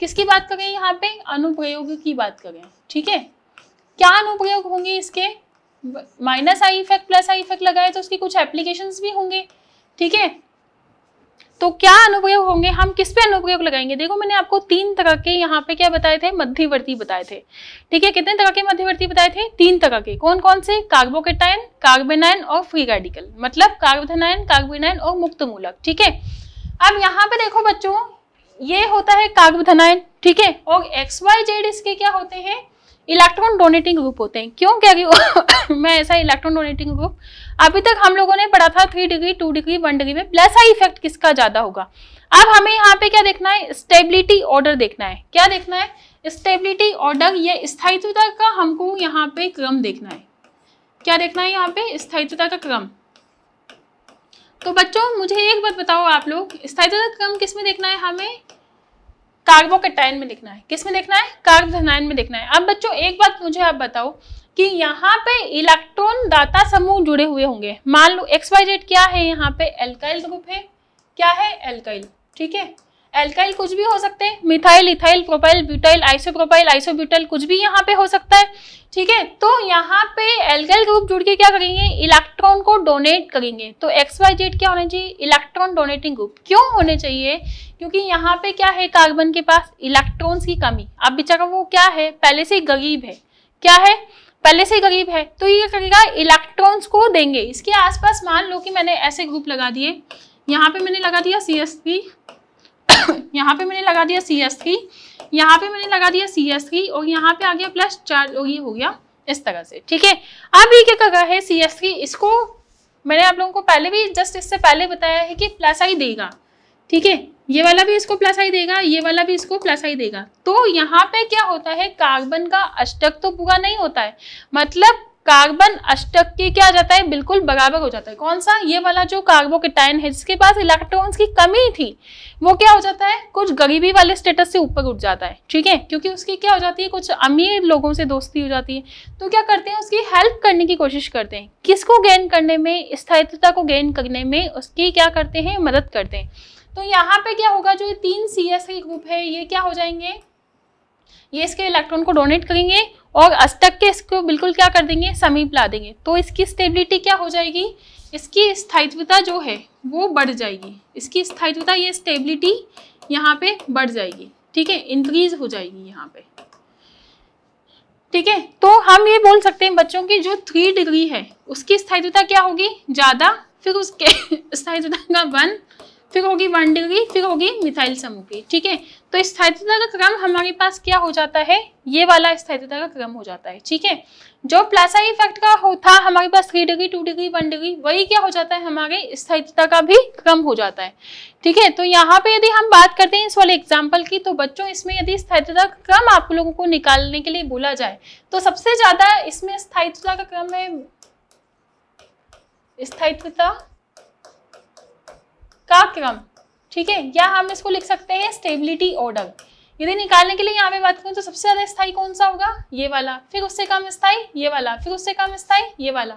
किसकी बात करें यहाँ पे अनुप्रयोग की बात करें ठीक है क्या अनुप्रयोग होंगे इसके minus I effect plus I effect लगाए तो उसकी कुछ एप्लीकेशन भी होंगे ठीक है तो क्या अनुप्रयोग होंगे हम किस पे अनुप्रयोग लगाएंगे देखो मैंने आपको तीन तरह के यहाँ पे क्या बताए थे मध्यवर्ती बताए थे ठीक है कितने तरह के मध्यवर्ती बताए थे तीन तरह के कौन कौन से कार्बोकेटाइन कार्बेनाइन और फ्री रेडिकल मतलब कार्बोथेनाइन कार्बेनाइन और मुक्त मूलक ठीक है अब यहाँ पे देखो बच्चों ये होता है कार्बोधनाइन ठीक है और एक्स वाई जेड इसके क्या होते हैं इलेक्ट्रॉन डोनेटिंग ग्रुप होते हैं क्यों क्या मैं ऐसा इलेक्ट्रॉन डोनेटिंग ग्रुप अभी तक हम लोगों ने पढ़ा था three degree two degree one degree में प्लस आई इफेक्ट किसका ज़्यादा होगा अब हमें यहाँ पे क्या देखना है स्टेबिलिटी ऑर्डर देखना है क्या देखना है स्टेबिलिटी ऑर्डर या स्थायित्वता का हमको यहाँ पे क्रम देखना है क्या देखना है यहाँ पे स्थायित्वता का क्रम तो बच्चों मुझे एक बात बताओ आप लोग स्थायी तत्व क्रम किस में देखना है हमें कार्बोकेटाइन में देखना है किस में देखना है कार्बधनाइन में देखना है अब बच्चों एक बात मुझे आप बताओ कि यहाँ पे इलेक्ट्रॉन दाता समूह जुड़े हुए होंगे मान लो एक्स वाई जेड क्या है यहाँ पे एल्काइल ग्रुप है क्या है एल्काइल ठीक है एल्काइल कुछ भी हो सकते हैं methyl ethyl propyl butyl isopropyl isobutyl कुछ भी यहाँ पे हो सकता है ठीक है तो यहाँ पे एल्काइल ग्रुप जुड़ के क्या करेंगे इलेक्ट्रॉन को डोनेट करेंगे तो एक्स वाई जेड क्या होना चाहिए इलेक्ट्रॉन डोनेटिंग ग्रुप क्यों होने चाहिए क्योंकि यहाँ पे क्या है कार्बन के पास इलेक्ट्रॉन्स की कमी अब बेचारा वो क्या है पहले से गरीब है क्या है पहले से गरीब है तो ये करेगा इलेक्ट्रॉन्स को देंगे इसके आसपास मान लो कि मैंने ऐसे ग्रुप लगा दिए यहाँ पे मैंने लगा दिया सी एस पी यहाँ पे मैंने लगा दिया सी एस थ्री यहाँ पे मैंने लगा दिया सी एस थ्री और यहाँ पे आ गया प्लस चार्ज और ये हो गया इस तरह से ठीक है अब ये क्या कर रहा है सी एस थ्री इसको मैंने आप लोगों को पहले भी जस्ट इससे पहले बताया है कि प्लस आई देगा ठीक है ये वाला भी इसको प्लस आई देगा ये वाला भी इसको प्लस आई देगा तो यहाँ पे क्या होता है कार्बन का अष्टक तो पूरा नहीं होता है मतलब कार्बन अष्टक के क्या आ जाता है बिल्कुल बराबर हो जाता है कौन सा ये वाला जो कार्बोकेटाइन है जिसके पास इलेक्ट्रॉन्स की कमी थी वो क्या हो जाता है कुछ गरीबी वाले स्टेटस से ऊपर उठ जाता है ठीक है क्योंकि उसकी क्या हो जाती है कुछ अमीर लोगों से दोस्ती हो जाती है तो क्या करते हैं उसकी हेल्प करने की कोशिश करते हैं किसको गेन करने में स्थायित्वता को गेन करने में उसकी क्या करते हैं मदद करते हैं तो यहाँ पे क्या होगा जो ये तीन सी एस के ग्रुप है ये क्या हो जाएंगे ये इसके इलेक्ट्रॉन को डोनेट करेंगे और अष्टक के इसको बिल्कुल क्या कर देंगे समीप ला देंगे तो इसकी स्टेबिलिटी क्या हो जाएगी इसकी स्थायित्वता जो है वो बढ़ जाएगी इसकी स्थायित्वता ये स्टेबिलिटी यहाँ पे बढ़ जाएगी ठीक है इंक्रीज हो जाएगी यहाँ पे ठीक है तो हम ये बोल सकते हैं बच्चों की जो थ्री डिग्री है उसकी स्थायित्वता क्या होगी ज़्यादा फिर उसके स्थायित्वता का वन फिर होगी वन डिग्री फिर होगी मिथाइल समूह की ठीक है तो स्थायित्वता का क्रम हमारे पास क्या हो जाता है ये वाला स्थायित्वता का क्रम हो जाता है ठीक है जो प्लासा इफेक्ट का था हमारे पास three degree two degree one degree वही क्या हो जाता है हमारे स्थायित्वता का भी क्रम हो जाता है ठीक है तो यहाँ पे यदि हम बात करते हैं इस वाले एग्जाम्पल की तो बच्चों इसमें यदि स्थायित्वता का क्रम आप लोगों को निकालने के लिए बोला जाए तो सबसे ज्यादा इसमें स्थायित्वता का क्रम में स्थायित्वता का क्रम ठीक है या हम इसको लिख सकते हैं स्टेबिलिटी ऑर्डर यदि निकालने के लिए यहाँ पे बात करें तो सबसे ज्यादा स्थाई कौन सा होगा ये वाला फिर उससे कम स्थाई ये वाला फिर उससे कम स्थाई ये वाला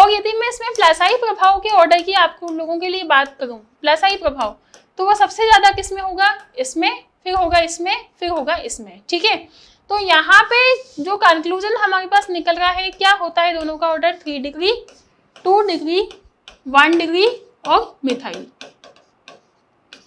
और यदि मैं इसमें प्लासाई प्रभाव के ऑर्डर की आपको लोगों के लिए बात करूँ प्लासाई प्रभाव तो वह सबसे ज्यादा किस में होगा इसमें फिर होगा इसमें फिर होगा इसमें ठीक है तो यहाँ पे जो कंक्लूजन हमारे पास निकल रहा है क्या होता है दोनों का order three degree two degree one degree और मिथाइल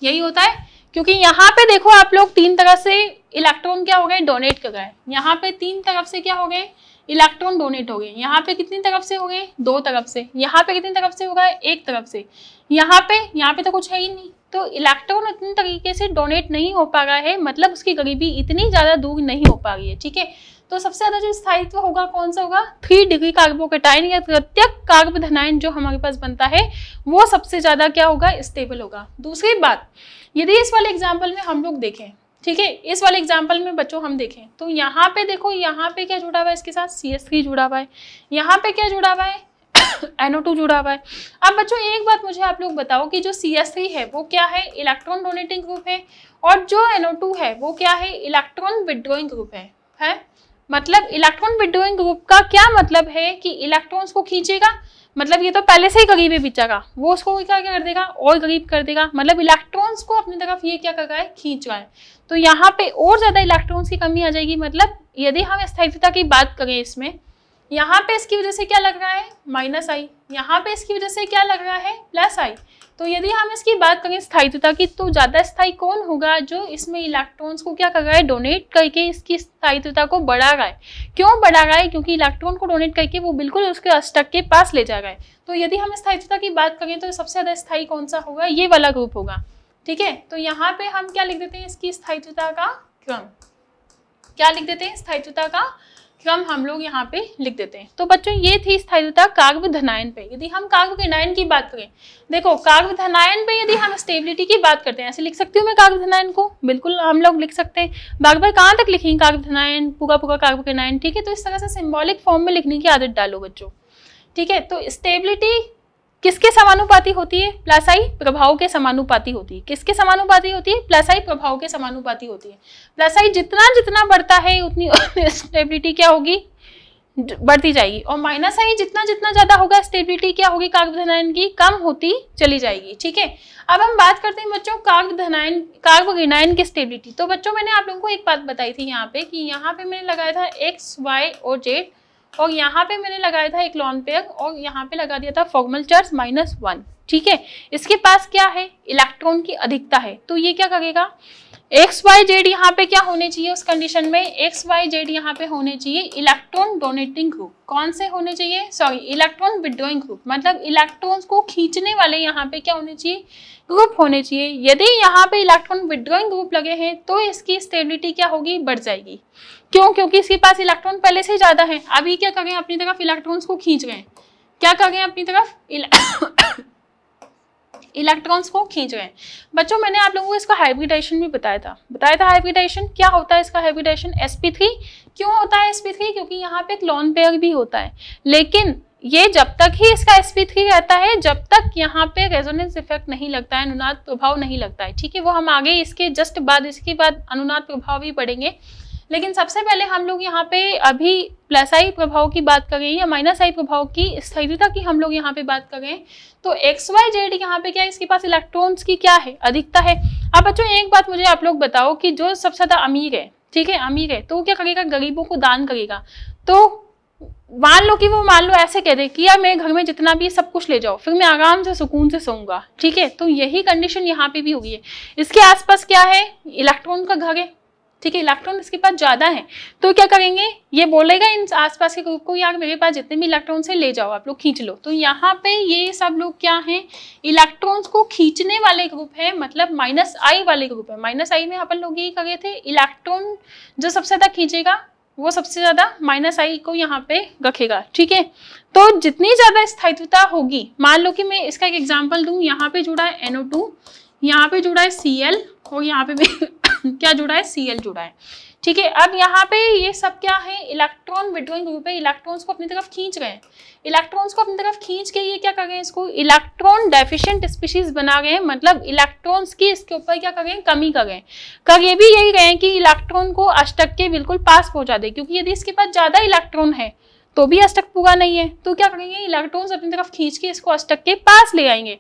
यही होता है क्योंकि यहाँ पे देखो आप लोग तीन तरह से इलेक्ट्रॉन क्या हो गए डोनेट कर गए यहाँ पे तीन तरफ से क्या हो गए इलेक्ट्रॉन डोनेट हो गए यहाँ पे कितनी तरफ से हो गए दो तरफ से यहाँ पे कितनी तरफ से होगा एक तरफ से यहाँ पे यहाँ पे तो कुछ है ही नहीं तो इलेक्ट्रॉन इतने तरीके से डोनेट नहीं हो पा रहा है मतलब उसकी गरीबी इतनी ज़्यादा दूर नहीं हो पा रही है ठीक है तो सबसे ज्यादा जो स्थायित्व होगा कौन सा होगा थ्री डिग्री कार्बोकेटाइन या प्रत्यक कार्बधनाइन जो हमारे पास बनता है वो सबसे ज्यादा क्या होगा स्टेबल होगा दूसरी बात यदि इस वाले एग्जाम्पल में हम लोग देखें ठीक है इस वाले एग्जाम्पल में बच्चों हम देखें तो यहाँ पे देखो यहाँ पे क्या जुड़ा हुआ है इसके साथ सी एस थ्री जुड़ा हुआ है यहाँ पे क्या जुड़ा हुआ है एनओ टू जुड़ा हुआ है अब बच्चों एक बात मुझे आप लोग बताओ कि जो सी एस थ्री है वो क्या है इलेक्ट्रॉन डोनेटिंग ग्रुप है और जो एनओ टू है वो क्या है इलेक्ट्रॉन विड्रॉइंग ग्रुप है है मतलब इलेक्ट्रॉन विड्रोइंग ग्रुप का क्या मतलब है कि इलेक्ट्रॉन्स को खींचेगा मतलब ये तो पहले से ही गरीब है बिचारा वो उसको क्या क्या कर देगा और गरीब कर देगा मतलब इलेक्ट्रॉन्स को अपनी तरफ ये क्या कर रहा है खींच रहा है तो यहाँ पे और ज़्यादा इलेक्ट्रॉन्स की कमी आ जाएगी मतलब यदि हम स्थायित्वता की बात करें इसमें यहाँ पे इसकी वजह से क्या लग रहा है माइनस आई यहाँ पे इसकी वजह से क्या लग रहा है प्लस आई तो यदि हम इसकी बात करें स्थायित्वता की तो ज़्यादा स्थायी कौन होगा जो इसमें इलेक्ट्रॉन्स को क्या कर रहा है डोनेट करके इसकी स्थायित्वता को बढ़ा रहा है क्यों बढ़ा रहा है क्योंकि इलेक्ट्रॉन को डोनेट करके वो बिल्कुल उसके अष्टक के पास ले जा रहा है तो यदि हम स्थायित्वता की बात करें तो सबसे ज़्यादा स्थायी कौन सा होगा ये वाला ग्रुप होगा ठीक है तो यहाँ पे हम क्या लिख देते हैं इसकी स्थायित्वता का क्रम क्या लिख देते हैं स्थायित्वता का क्रम हम लोग यहाँ पे लिख देते हैं तो बच्चों ये थी स्थायिता काग्व धनायन पे यदि हम काग्व घनायन की बात करें देखो काग्व धनायन पे यदि हम स्टेबिलिटी की बात करते हैं ऐसे लिख सकती हूँ मैं काग्व धनायन को बिल्कुल हम लोग लिख सकते हैं बार बार कहाँ तक लिखेंगे काग्व धनायन पुगा पुगा काग्व घनायन ठीक है तो इस तरह से सिम्बॉलिक फॉर्म में लिखने की आदत डालो बच्चों ठीक है तो स्टेबिलिटी किसके समानुपाती होती है प्लासाई प्रभाव के समानुपाती होती है किसके समानुपाती होती है प्लासाई प्रभाव के समानुपाती होती है प्लासाई जितना जितना बढ़ता है उतनी स्टेबिलिटी क्या होगी बढ़ती जाएगी और माइनस आई जितना जितना ज़्यादा होगा स्टेबिलिटी क्या होगी कार्ब धनायन की कम होती चली जाएगी ठीक है अब हम बात करते हैं बच्चों कार्ब धनायन कार्ब गिनायन की स्टेबिलिटी तो बच्चों मैंने आप लोगों को एक बात बताई थी यहाँ पे कि यहाँ पे मैंने लगाया था एक्स वाई और जेड और यहाँ पे मैंने लगाया था एक लॉन पेग और यहाँ पे लगा दिया था फॉर्मल चार्ज माइनस वन ठीक है इसके पास क्या है इलेक्ट्रॉन की अधिकता है तो ये क्या करेगा एक्स वाई जेड यहाँ पे क्या होने चाहिए उस कंडीशन में एक्स वाई जेड यहाँ पे होने चाहिए इलेक्ट्रॉन डोनेटिंग ग्रुप कौन से होने चाहिए सॉरी इलेक्ट्रॉन विड्रोइंग ग्रुप मतलब इलेक्ट्रॉन्स को खींचने वाले यहाँ पे क्या होने चाहिए ग्रुप होने चाहिए यदि यहाँ पे इलेक्ट्रॉन विड्रोइंग ग्रुप लगे हैं तो इसकी स्टेबिलिटी क्या होगी बढ़ जाएगी क्यों क्योंकि इसके पास इलेक्ट्रॉन पहले से ज़्यादा है अभी क्या कर गए अपनी तरफ इलेक्ट्रॉन्स को खींच गए क्या कर गए अपनी तरफ इलेक्ट्रॉन्स को खींच गए बच्चों मैंने आप लोगों को इसका हाइब्रिडाइजेशन भी बताया था बताया था हाइब्रिडाइजेशन क्या होता है इसका हाइब्रिडाइजेशन sp3 क्यों होता है sp3 क्योंकि यहाँ पे एक लॉन पेयर भी होता है लेकिन ये जब तक ही इसका sp3 रहता है जब तक यहाँ पे रेजोनेंस इफेक्ट नहीं लगता है अनुनाद प्रभाव नहीं लगता है ठीक है वो हम आगे इसके जस्ट बाद इसके बाद अनुनाद प्रभाव भी पड़ेंगे लेकिन सबसे पहले हम लोग यहाँ पे अभी प्लस आई प्रभाव की बात कर रहे हैं या माइनस आई प्रभाव की स्थिरता की हम लोग यहाँ पे बात कर रहे हैं तो एक्स वाई जेड यहाँ पे क्या है इसके पास इलेक्ट्रॉन्स की क्या है अधिकता है अब बच्चों एक बात मुझे आप लोग बताओ कि जो सबसे ज़्यादा अमीर है ठीक है अमीर है तो वो क्या करेगा गरीबों को दान करेगा तो मान लो कि वो मान लो ऐसे कह दे कि यार मेरे घर में जितना भी सब कुछ ले जाओ फिर मैं आराम से सुकून से सोऊंगा ठीक है तो यही कंडीशन यहाँ पे भी होगी इसके आसपास क्या है इलेक्ट्रॉन का घर है ठीक है इलेक्ट्रॉन इसके पास ज़्यादा है तो क्या करेंगे ये बोलेगा इन आसपास के ग्रुप को यार मेरे पास जितने भी इलेक्ट्रॉन है ले जाओ आप लोग खींच लो तो यहाँ पे ये सब लोग क्या है इलेक्ट्रॉन्स को खींचने वाले ग्रुप है मतलब माइनस आई वाले ग्रुप है माइनस आई में अपन लोग यही करे थे इलेक्ट्रॉन जो सबसे ज़्यादा खींचेगा वो सबसे ज़्यादा माइनस आई को यहाँ पे रखेगा ठीक है तो जितनी ज़्यादा स्थायित्वता होगी मान लो कि मैं इसका एक एग्जाम्पल दू यहाँ पे जुड़ा है एनओ टू यहाँ पे जुड़ा है सी एल और यहाँ पे भी क्या जुड़ा है सी जुड़ा है ठीक है अब यहाँ पे ये सब क्या है इलेक्ट्रॉन विड्रोइंग ग्रुप है इलेक्ट्रॉन्स को अपनी तरफ खींच गए इलेक्ट्रॉन्स को अपनी तरफ खींच के ये क्या कर गए इसको इलेक्ट्रॉन डेफिशिएंट स्पीशीज बना गए मतलब इलेक्ट्रॉन्स की इसके ऊपर क्या कर गए कमी कर गए कर ये भी यही गए कि इलेक्ट्रॉन को अष्टक के बिल्कुल पास पहुंचा दे क्योंकि यदि इसके पास ज़्यादा इलेक्ट्रॉन है तो भी अष्टक पूरा नहीं है तो क्या करेंगे इलेक्ट्रॉन्स अपनी तरफ खींच के इसको अष्टक के पास ले आएंगे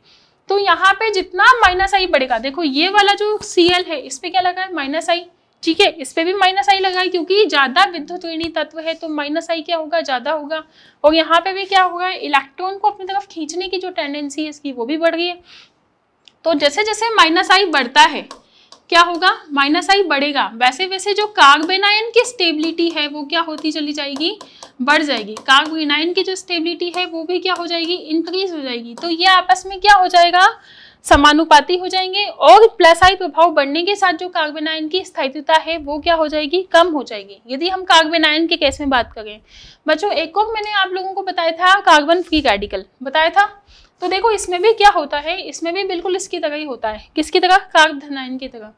तो यहाँ पे जितना माइनस आई बढ़ेगा देखो ये वाला जो सी है इस पर क्या लगा है माइनस आई ठीक है इस पर भी माइनस आई लगा है क्योंकि ज़्यादा विद्युत ऋणी तत्व है तो माइनस आई क्या होगा ज़्यादा होगा और यहाँ पे भी क्या होगा इलेक्ट्रॉन को अपनी तरफ खींचने की जो टेंडेंसी है इसकी वो भी बढ़ गई है तो जैसे जैसे माइनस आई बढ़ता है क्या होगा माइनस आई बढ़ेगा वैसे वैसे जो कार्बेन आयन की स्टेबिलिटी है वो क्या होती चली जाएगी बढ़ जाएगी कार्बेन आयन की जो स्टेबिलिटी है वो भी क्या हो जाएगी इंक्रीज हो जाएगी तो ये आपस में क्या हो जाएगा समानुपाती हो जाएंगे और प्लस आई प्रभाव बढ़ने के साथ जो कार्बन आयन की स्थायित्वता है वो क्या हो जाएगी कम हो जाएगी यदि हम कार्बन आयन के केस में बात करें बच्चों एक और मैंने आप लोगों को बताया था कार्बन फ्री रेडिकल बताया था तो देखो इसमें भी क्या होता है इसमें भी बिल्कुल इसकी तरह ही होता है किसकी तरह कार्बधनायन की तरह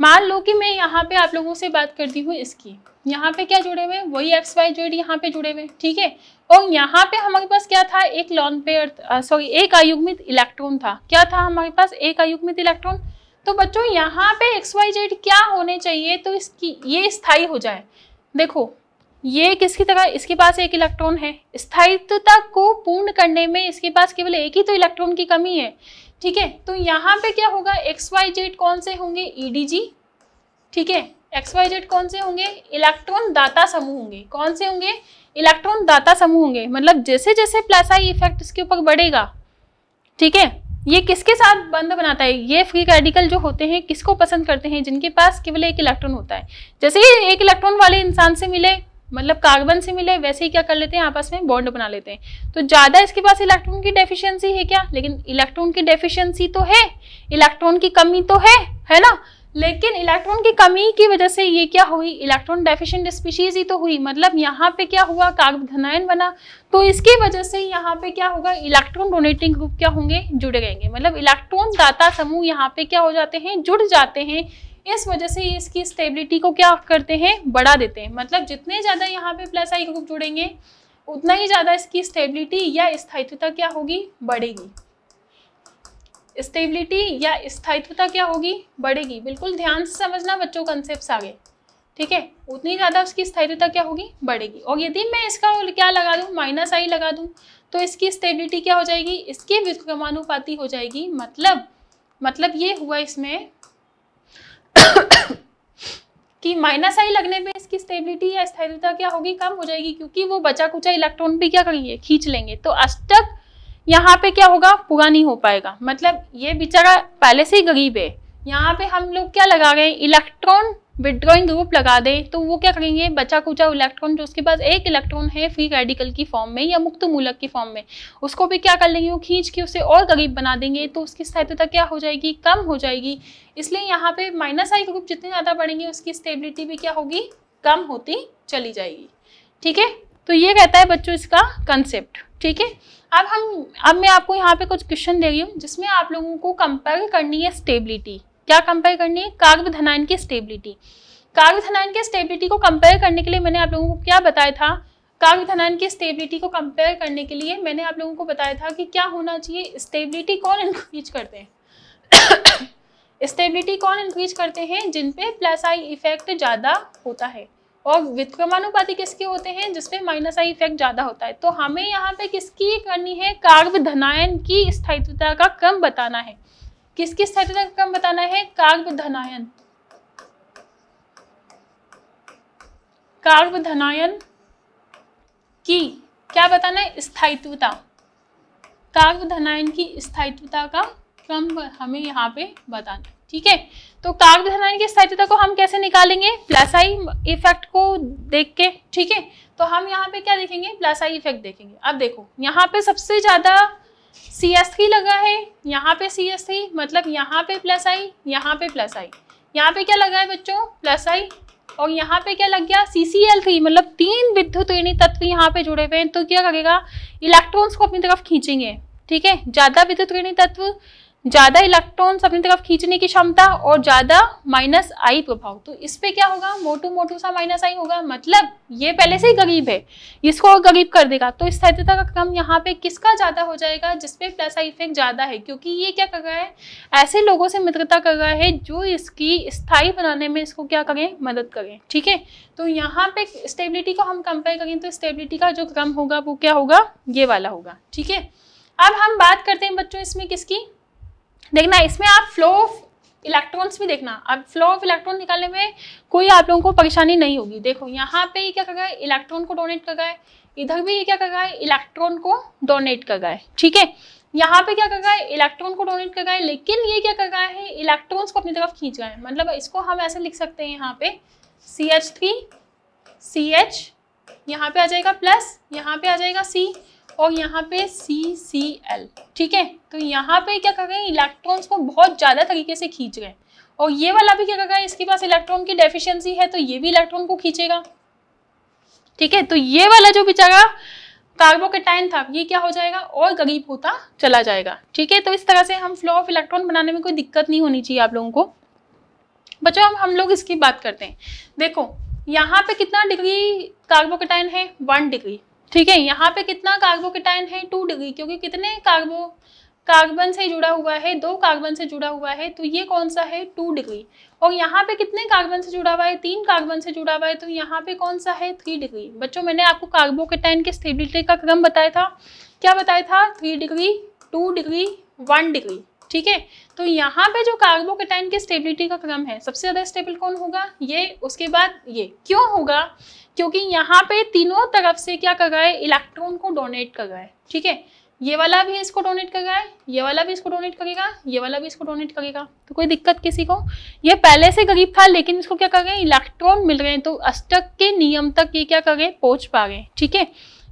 मान लो कि मैं यहाँ पे आप लोगों से बात करती हूँ इसकी यहाँ पे क्या जुड़े हुए वही एक्स वाई जेड यहाँ पे जुड़े हुए ठीक है और यहाँ पे हमारे पास क्या था एक लॉन पेयर सॉरी एक आयुग्मित इलेक्ट्रॉन था क्या था हमारे पास एक आयुग्मित इलेक्ट्रॉन तो बच्चों यहाँ पे एक्स वाई जेड क्या होने चाहिए तो इसकी ये स्थायी हो जाए देखो ये किसकी तरह इसके पास एक इलेक्ट्रॉन है स्थायित्वता को पूर्ण करने में इसके पास केवल एक ही तो इलेक्ट्रॉन की कमी है ठीक है तो यहाँ पे क्या होगा एक्स वाई जेड कौन से होंगे ईडीजी e ठीक है एक्स वाई जेड कौन से होंगे इलेक्ट्रॉन दाता समूह होंगे कौन से होंगे इलेक्ट्रॉन दाता समूह होंगे मतलब जैसे जैसे प्लासाई इफेक्ट इसके ऊपर बढ़ेगा ठीक है ये किसके साथ बंध बनाता है ये फ्री रेडिकल जो होते हैं किसको पसंद करते हैं जिनके पास केवल एक इलेक्ट्रॉन होता है जैसे ही एक इलेक्ट्रॉन वाले इंसान से मिले मतलब कार्बन से मिले वैसे ही क्या कर लेते हैं आपस में बॉन्ड बना लेते हैं तो ज़्यादा इसके पास इलेक्ट्रॉन की डेफिशिएंसी है क्या लेकिन इलेक्ट्रॉन की डेफिशिएंसी तो है इलेक्ट्रॉन की कमी तो है है ना लेकिन इलेक्ट्रॉन की कमी की वजह से ये क्या हुई इलेक्ट्रॉन डेफिशिएंट स्पीशीज ही तो हुई मतलब यहाँ पे क्या हुआ कार्बन धनायन बना तो इसकी वजह से यहाँ पे क्या होगा इलेक्ट्रॉन डोनेटिंग ग्रुप क्या होंगे जुड़ गएंगे मतलब इलेक्ट्रॉन दाता समूह यहाँ पे क्या हो जाते हैं जुड़ जाते हैं इस वजह से इसकी स्टेबिलिटी को क्या करते हैं बढ़ा देते हैं मतलब जितने ज़्यादा यहाँ पे प्लस आई ग्रुप जुड़ेंगे उतना ही ज़्यादा इसकी स्टेबिलिटी या स्थायित्वता क्या होगी बढ़ेगी स्टेबिलिटी या स्थायित्वता क्या होगी बढ़ेगी बिल्कुल ध्यान से समझना बच्चों कंसेप्ट आगे ठीक है उतनी ज़्यादा उसकी स्थायित्वता क्या होगी बढ़ेगी और यदि मैं इसका क्या लगा दूँ माइनस आई लगा दूँ तो इसकी स्टेबिलिटी क्या हो जाएगी इसकी विक्रमानुपाती हो जाएगी मतलब मतलब ये हुआ इसमें कि माइनस आई लगने पे इसकी स्टेबिलिटी या स्थिरता क्या होगी कम हो जाएगी क्योंकि वो बचा कुचा इलेक्ट्रॉन भी क्या करेंगे खींच लेंगे तो अष्टक यहाँ पे क्या होगा पूरा नहीं हो पाएगा मतलब ये बेचारा पहले से ही गरीब है यहाँ पे हम लोग क्या लगा रहे हैं इलेक्ट्रॉन विड्रॉइंग ग्रुप लगा दे तो वो क्या करेंगे बचा कुचा इलेक्ट्रॉन जो उसके पास एक इलेक्ट्रॉन है फ्री रेडिकल की फॉर्म में या मुक्त मूलक की फॉर्म में उसको भी क्या कर लेंगे वो खींच के उसे और गरीब बना देंगे तो उसकी स्थायित्वता क्या हो जाएगी कम हो जाएगी इसलिए यहाँ पे माइनस आई ग्रुप जितने ज़्यादा बढ़ेंगे उसकी स्टेबिलिटी भी क्या होगी कम होती चली जाएगी ठीक है तो ये कहता है बच्चों इसका कंसेप्ट ठीक है अब हम अब मैं आपको यहाँ पे कुछ क्वेश्चन दे रही हूँ जिसमें आप लोगों को कंपेयर करनी है स्टेबिलिटी क्या कंपेयर करनी है कार्बधनाइन की स्टेबिलिटी कार्बधनाइन की स्टेबिलिटी को कंपेयर करने के लिए मैंने आप लोगों को क्या बताया था कार्बधनाइन की स्टेबिलिटी को कंपेयर करने के लिए मैंने आप लोगों को बताया था कि क्या होना चाहिए स्टेबिलिटी कौन इंक्रीज करते हैं स्टेबिलिटी कौन इंक्रीज करते हैं जिन पे प्लस आई इफेक्ट ज़्यादा होता है और विक्रमानुपाती किसके होते हैं जिसपे माइनस आई इफेक्ट ज़्यादा होता है तो हमें यहाँ पे किसकी करनी है कार्बधनायन की स्थायित्वता का क्रम बताना है किसकी स्थायित्व का क्रम बताना है कार्ब धनायन कार्ब धनायन की क्या बताना है स्थायित्वता कार्ब धनायन की स्थायित्वता का क्रम हमें यहाँ पे बताना है ठीक है तो कार्ब धनायन की स्थायित्वता को हम कैसे निकालेंगे आई इफेक्ट को देख के ठीक है तो हम यहाँ पे क्या देखेंगे आई इफेक्ट देखेंगे अब देखो यहाँ पे सबसे ज्यादा सी एस थ्री लगा है यहाँ पे सी एस थ्री मतलब यहाँ पे प्लस आई यहाँ पे प्लस आई यहाँ पे क्या लगा है बच्चों प्लस आई और यहाँ पे क्या लग गया सी सी एल थ्री मतलब तीन विद्युत ऋणी तत्व यहाँ पे जुड़े हुए हैं तो क्या करेगा इलेक्ट्रॉन्स को अपनी तरफ खींचेंगे ठीक है ज़्यादा विद्युत ऋणी तत्व ज़्यादा इलेक्ट्रॉन्स अपनी तरफ खींचने की क्षमता और ज़्यादा माइनस आई प्रभाव तो इस पे क्या होगा मोटू मोटू सा माइनस आई होगा मतलब ये पहले से ही गरीब है इसको गरीब कर देगा तो स्थिरता का क्रम यहाँ पे किसका ज़्यादा हो जाएगा जिसपे प्लस आई इफेक्ट ज़्यादा है क्योंकि ये क्या कर रहा है ऐसे लोगों से मित्रता कर रहा है जो इसकी स्थायी बनाने में इसको क्या करें मदद करें ठीक है तो यहाँ पे स्टेबिलिटी को हम कंपेयर करें तो स्टेबिलिटी का जो क्रम होगा वो क्या होगा ये वाला होगा ठीक है अब हम बात करते हैं बच्चों इसमें किसकी देखना इसमें आप फ्लो ऑफ इलेक्ट्रॉन्स भी देखना अब फ्लो ऑफ इलेक्ट्रॉन निकालने में कोई आप लोगों को परेशानी नहीं होगी देखो यहाँ पे ये क्या कर गए इलेक्ट्रॉन को डोनेट कर गए इधर भी ये क्या कर रहा है इलेक्ट्रॉन को डोनेट कर गए ठीक है यहाँ पे क्या कर गए इलेक्ट्रॉन को डोनेट कर गए लेकिन ये क्या कर गए हैं इलेक्ट्रॉन्स को अपनी तरफ खींच गए मतलब इसको हम ऐसे लिख सकते हैं यहाँ पे C H three C H यहाँ पे आ जाएगा प्लस यहाँ पे आ जाएगा सी और यहाँ पे सी सी एल ठीक है तो यहाँ पे क्या कर रहे हैं इलेक्ट्रॉन्स को बहुत ज़्यादा तरीके से खींच रहे हैं और ये वाला भी क्या कर रहा है इसके पास इलेक्ट्रॉन की डेफिशिएंसी है तो ये भी इलेक्ट्रॉन को खींचेगा ठीक है तो ये वाला जो बेचारा कार्बोकेटाइन था ये क्या हो जाएगा और गरीब होता चला जाएगा ठीक है तो इस तरह से हम फ्लो ऑफ इलेक्ट्रॉन बनाने में कोई दिक्कत नहीं होनी चाहिए आप लोगों को बच्चों हम हम लोग इसकी बात करते हैं देखो यहाँ पे कितना डिग्री कार्बोकेटाइन है वन डिग्री ठीक है यहाँ पे कितना कार्बोकेटाइन है टू डिग्री क्योंकि कितने कार्बो कार्बन से जुड़ा हुआ है दो कार्बन से जुड़ा हुआ है तो ये कौन सा है टू डिग्री और यहाँ पे कितने कार्बन से जुड़ा हुआ है तीन कार्बन से जुड़ा हुआ है तो यहाँ पे कौन सा है थ्री डिग्री बच्चों मैंने आपको कार्बोकेटाइन के स्टेबिलिटी का क्रम बताया था क्या बताया था three degree two degree one degree ठीक है तो यहाँ पे जो कार्बोकेटाइन की स्टेबिलिटी का क्रम है सबसे ज़्यादा स्टेबल कौन होगा ये उसके बाद ये क्यों होगा क्योंकि यहाँ पे तीनों तरफ से क्या कर रहा है इलेक्ट्रॉन को डोनेट कर रहा है ठीक है ये वाला भी इसको डोनेट कर रहा है ये वाला भी इसको डोनेट करेगा ये वाला भी इसको डोनेट करेगा तो कोई दिक्कत किसी को ये पहले से गरीब था लेकिन इसको क्या कर रहे हैं इलेक्ट्रॉन मिल रहे हैं तो अष्टक के नियम तक ये क्या कर रहे हैं पहुंच पा रहे हैं ठीक है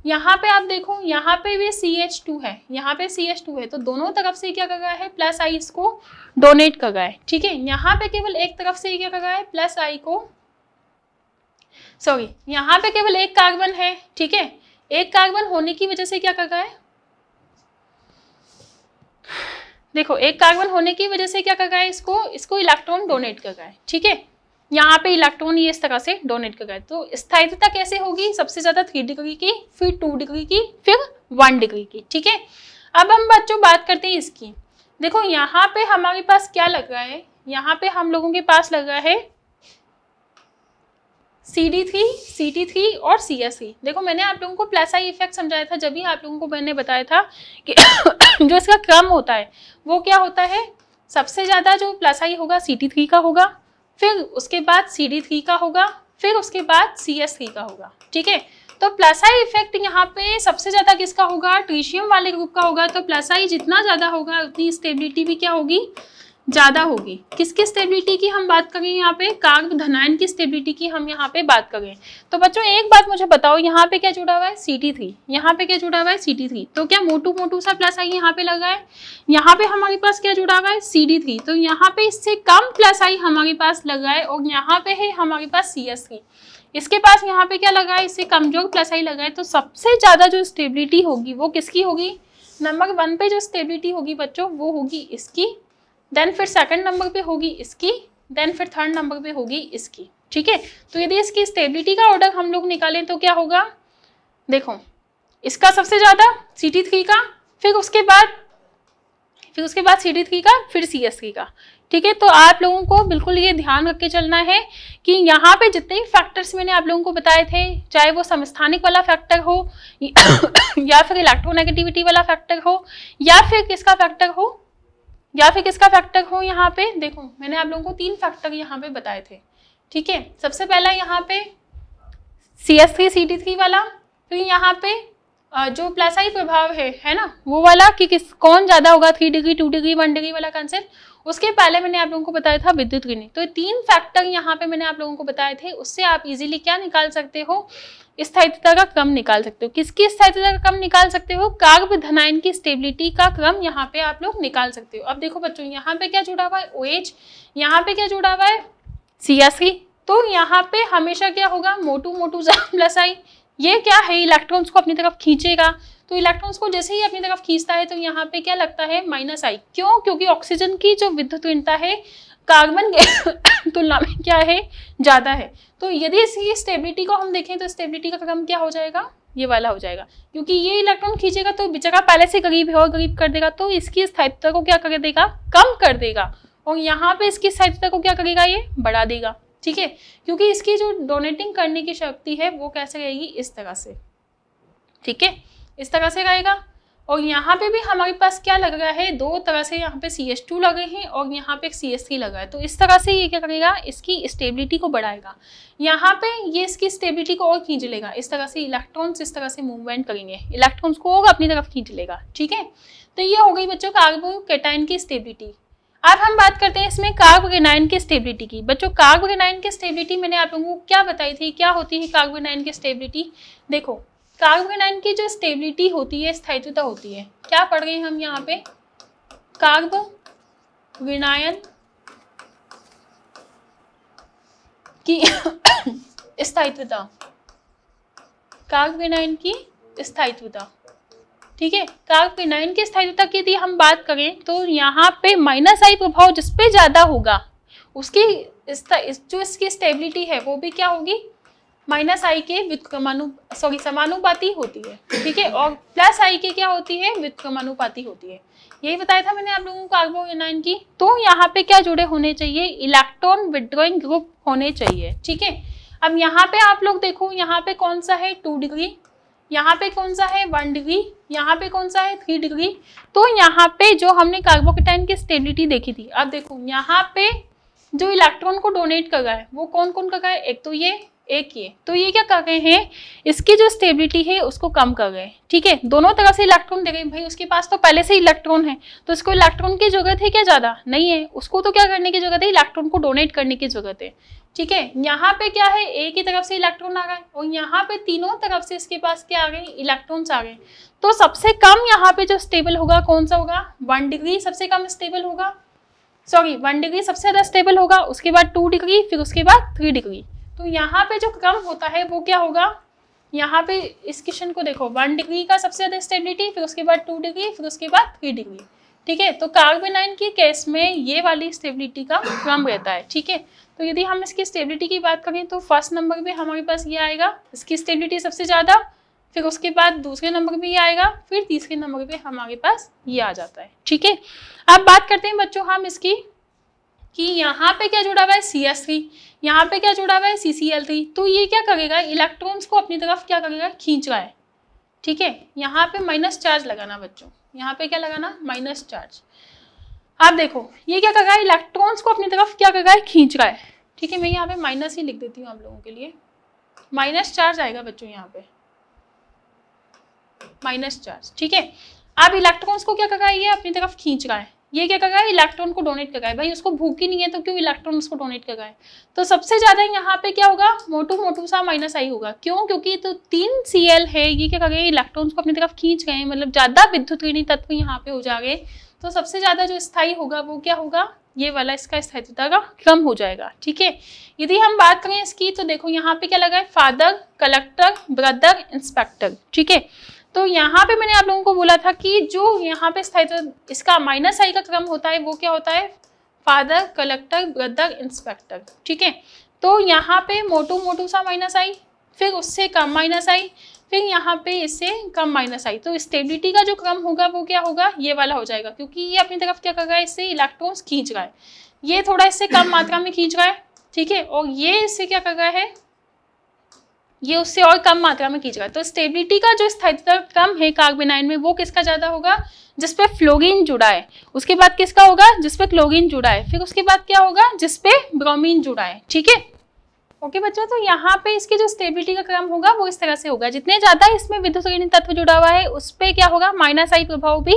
यहाँ पे आप देखो यहाँ पे भी सी एच टू है यहाँ पे सी एच टू है तो दोनों तरफ से क्या कर गया है प्लस आई इसको डोनेट कर गया है ठीक है यहाँ पे केवल एक तरफ से क्या कर गया है प्लस आई को सॉरी यहाँ पे केवल एक कार्बन है ठीक है एक कार्बन होने की वजह से क्या कर गया है देखो एक कार्बन होने की वजह से क्या कर गया है इसको इसको इलेक्ट्रॉन डोनेट कर गया है ठीक है यहाँ पे इलेक्ट्रॉन ये इस तरह से डोनेट कर गए तो स्थायित्वता कैसे होगी सबसे ज्यादा थ्री डिग्री की फिर टू डिग्री की फिर वन डिग्री की ठीक है अब हम बच्चों बात करते हैं इसकी देखो यहाँ पे हमारे पास क्या लग रहा है यहाँ पे हम लोगों के पास लग रहा है C D three C T three और सी एस सी देखो मैंने आप लोगों को प्लस आई इफेक्ट समझाया था जब भी आप लोगों को मैंने बताया था कि जो इसका क्रम होता है वो क्या होता है सबसे ज़्यादा जो प्लस आई होगा सी टी थ्री का होगा फिर उसके बाद सी डी थ्री का होगा फिर उसके बाद सी एस थ्री का होगा ठीक है तो प्लस इफेक्ट यहाँ पे सबसे ज़्यादा किसका होगा ट्रीशियम वाले ग्रुप का होगा तो प्लस आई जितना ज़्यादा होगा उतनी स्टेबिलिटी भी क्या होगी ज़्यादा होगी किसकी स्टेबिलिटी की हम बात करें यहाँ पे कार्ब धनायन की स्टेबिलिटी की हम यहाँ पे बात करें तो बच्चों एक बात मुझे बताओ यहाँ पे क्या जुड़ा हुआ है सी टी थ्री यहाँ पे क्या जुड़ा हुआ है सी टी थ्री तो क्या मोटू मोटू सा प्लस आई यहाँ पे लगा है यहाँ पे हमारे पास क्या जुड़ा हुआ है सी डी थ्री तो यहाँ पे इससे कम प्लस आई हमारे पास लगा है और यहाँ पे है हमारे पास सी एस थ्री इसके पास यहाँ पे क्या लगा है इससे कमजोर प्लस आई लगा है तो सबसे ज़्यादा जो स्टेबिलिटी होगी वो किसकी होगी नंबर वन पे जो स्टेबिलिटी होगी बच्चों वो होगी इसकी देन फिर सेकंड नंबर पे होगी इसकी देन फिर थर्ड नंबर पे होगी इसकी ठीक है तो यदि इसकी स्टेबिलिटी का ऑर्डर हम लोग निकालें तो क्या होगा देखो इसका सबसे ज़्यादा सी टी थ्री का फिर उसके बाद फिर उसके बाद सी डी थ्री का फिर सी एस थ्री का ठीक है तो आप लोगों को बिल्कुल ये ध्यान रख के चलना है कि यहाँ पे जितने भी फैक्टर्स मैंने आप लोगों को बताए थे चाहे वो समस्थानिक वाला फैक्टर हो या फिर इलेक्ट्रोनेगेटिविटी वाला फैक्टर हो या फिर किसका फैक्टर हो या फिर किसका फैक्टर हो यहाँ पे देखो मैंने आप लोगों को तीन फैक्टर यहाँ पे बताए थे ठीक है सबसे पहला यहाँ पे C S three C T three वाला फिर यहाँ पे जो प्लासाई प्रभाव है है ना वो वाला कि किस कौन ज़्यादा होगा three degree two degree one degree वाला कंसेप्ट उसके पहले मैंने आप लोगों को बताया था विद्युत गिनी तो तीन फैक्टर यहाँ पे मैंने आप लोगों को बताए थे उससे आप इजीली क्या निकाल सकते हो स्थायित्वता का क्रम निकाल सकते हो किसकी स्थायित्वता का क्रम निकाल सकते हो कार्ब धनायन की स्टेबिलिटी का क्रम यहाँ पे आप लोग निकाल सकते हो अब देखो बच्चों यहाँ पे क्या जुड़ा हुआ है ओ एच यहाँ पे क्या जुड़ा हुआ है सी e। तो यहाँ पे हमेशा क्या होगा मोटू मोटू जैम प्लस आई ये क्या है इलेक्ट्रॉन्स को अपनी तरफ खींचेगा तो इलेक्ट्रॉन्स को जैसे ही अपनी तरफ खींचता है तो यहाँ पे क्या लगता है माइनस आई क्यों क्योंकि ऑक्सीजन की जो विद्युत है कार्बन के तुलना में क्या है ज़्यादा है तो यदि इसकी स्टेबिलिटी को हम देखें तो स्टेबिलिटी का क्रम क्या हो जाएगा ये वाला हो जाएगा क्योंकि ये इलेक्ट्रॉन खींचेगा तो बेचारा पहले से गरीब है और गरीब कर देगा तो इसकी स्थायित्व को क्या कर देगा कम कर देगा और यहाँ पे इसकी स्थायित्व को क्या करेगा ये बढ़ा देगा ठीक है क्योंकि इसकी जो डोनेटिंग करने की शक्ति है वो कैसे रहेगी इस तरह से ठीक है इस तरह से रहेगा और यहाँ पे भी हमारे पास क्या लग रहा है दो तरह से यहाँ पे सी एस टू लगे हैं और यहाँ पे एक सी एस थ्री लगा है तो इस तरह से ये क्या करेगा इसकी स्टेबिलिटी को बढ़ाएगा यहाँ पे ये इसकी स्टेबिलिटी को और खींच लेगा इस तरह से इलेक्ट्रॉन्स इस तरह से मूवमेंट करेंगे इलेक्ट्रॉन्स को और अपनी तरफ खींच लेगा ठीक है तो ये हो गई बच्चों कार्बो कैटाइन की स्टेबिलिटी अब हम बात करते हैं इसमें कार्बोगेनाइन की स्टेबिलिटी की बच्चों कार्बोगेनाइन की स्टेबिलिटी मैंने आप लोगों को क्या बताई थी क्या होती है कार्बोगेनाइन की स्टेबिलिटी देखो कार्बोनाइन की जो स्टेबिलिटी होती है स्थायित्वता होती है क्या पढ़ गए हम यहाँ पे कार्ब विनायन की स्थायित्वता कार्ब विनायन की स्थायित्वता ठीक है कार्ब विनायन की स्थायित्वता की यदि हम बात करें तो यहाँ पे माइनस आई प्रभाव जिसपे ज़्यादा होगा उसकी इस जो इसकी स्टेबिलिटी है वो भी क्या होगी माइनस आई के व्युत्क्रमानु सॉरी समानुपाती होती है ठीक है और प्लस आई के क्या होती है व्युत्क्रमानुपाती होती है यही बताया था मैंने आप लोगों को कार्बोनाइन की तो यहाँ पे क्या जुड़े होने चाहिए इलेक्ट्रॉन विड्रॉइंग ग्रुप होने चाहिए ठीक है अब यहाँ पे आप लोग देखो यहाँ पे कौन सा है टू डिग्री यहाँ पे कौन सा है वन डिग्री यहाँ पे कौन सा है थ्री डिग्री तो यहाँ पे जो हमने कार्बोकेटाइन की स्टेबिलिटी देखी थी अब देखो यहाँ पे जो इलेक्ट्रॉन को डोनेट कर रहा है वो कौन कौन कर रहा है एक तो ये एक ये तो ये क्या कर रहे हैं इसकी जो स्टेबिलिटी है उसको कम कर रहे हैं ठीक है दोनों तरफ से इलेक्ट्रॉन दे रहे भाई उसके पास तो पहले से इलेक्ट्रॉन है तो इसको इलेक्ट्रॉन की जरूरत है क्या ज़्यादा नहीं है उसको तो क्या करने की जरूरत है इलेक्ट्रॉन को डोनेट करने की जरूरत है ठीक है यहाँ पे क्या है एक की तरफ से इलेक्ट्रॉन आ गए और यहाँ पे तीनों तरफ से इसके पास क्या आ गए इलेक्ट्रॉन्स आ गए तो सबसे कम यहाँ पे जो स्टेबल होगा कौन सा होगा वन डिग्री सबसे कम स्टेबल होगा सॉरी वन डिग्री सबसे ज़्यादा स्टेबल होगा उसके बाद टू डिग्री फिर उसके बाद थ्री डिग्री तो यहाँ पे जो क्रम होता है वो क्या होगा यहाँ पे इस क्वेश्चन को देखो वन डिग्री का सबसे ज़्यादा स्टेबिलिटी फिर उसके बाद टू डिग्री फिर उसके बाद थ्री डिग्री ठीक है तो कार्बेनाइन के केस में ये वाली स्टेबिलिटी का क्रम रहता है ठीक है तो यदि हम इसकी स्टेबिलिटी की बात करें तो फर्स्ट नंबर पर हमारे पास ये आएगा इसकी स्टेबिलिटी सबसे ज़्यादा फिर उसके बाद दूसरे नंबर पे ये आएगा फिर तीसरे नंबर पे हमारे पास ये आ जाता है ठीक है अब बात करते हैं बच्चों हम इसकी कि यहाँ पे क्या जुड़ा हुआ है सी एस थ्री यहाँ पे क्या जुड़ा हुआ है सी सी एल थ्री तो ये क्या करेगा इलेक्ट्रॉन्स को अपनी तरफ क्या करेगा खींच रहा है ठीक है यहाँ पे माइनस चार्ज लगाना बच्चों यहाँ पे क्या लगाना माइनस चार्ज आप देखो ये क्या कर रहा है इलेक्ट्रॉन्स को अपनी तरफ क्या कर रहा है खींच रहा है ठीक है मैं यहाँ पे माइनस ही लिख देती हूँ आप लोगों के लिए माइनस चार्ज आएगा बच्चों यहाँ पे माइनस चार्ज ठीक है अब इलेक्ट्रॉन्स को क्या कर रहा है ये अपनी तरफ खींच रहा है ये क्या कर इलेक्ट्रॉन को डोनेट कर भाई उसको भूख ही नहीं है तो क्यों इलेक्ट्रॉन उसको डोनेट कर तो सबसे ज़्यादा यहाँ पे क्या होगा मोटू मोटू सा माइनस आई होगा क्यों क्योंकि तो तीन सी है ये क्या कर इलेक्ट्रॉन्स को अपनी तरफ खींच गए मतलब ज़्यादा विद्युत ऋणी तत्व यहाँ पे हो जाएंगे तो सबसे ज़्यादा जो स्थायी होगा वो क्या होगा ये वाला इसका स्थायित्वता का कम हो जाएगा ठीक है यदि हम बात करें इसकी तो देखो यहाँ पे क्या लगा है फादर कलेक्टर ब्रदर इंस्पेक्टर ठीक है तो यहाँ पे मैंने आप लोगों को बोला था कि जो यहाँ पे स्थायित्व इसका माइनस आई का क्रम होता है वो क्या होता है फादर कलेक्टर ब्रदर इंस्पेक्टर ठीक है तो यहाँ पे मोटू मोटू सा माइनस आई फिर उससे कम माइनस आई फिर यहाँ पे इससे कम माइनस आई तो स्टेबिलिटी का जो क्रम होगा वो क्या होगा ये वाला हो जाएगा क्योंकि ये अपनी तरफ क्या कर रहा है इससे इलेक्ट्रॉन्स खींच रहा है ये थोड़ा इससे कम मात्रा में खींच रहा है ठीक है और ये इससे क्या कर रहा है ये उससे और कम मात्रा में कीजिएगा तो स्टेबिलिटी का जो स्थायित्व कम है कार्बेनाइन में वो किसका ज़्यादा होगा जिसपे फ्लोगिन जुड़ा है उसके बाद किसका होगा जिसपे क्लोगिन जुड़ा है फिर उसके बाद क्या होगा जिसपे ब्रोमीन जुड़ा है ठीक है ओके बच्चों तो यहाँ पे इसकी जो स्टेबिलिटी का क्रम होगा वो इस तरह से होगा जितने ज़्यादा इसमें विद्युत तत्व जुड़ा हुआ है उस पर क्या होगा माइनस आई प्रभाव भी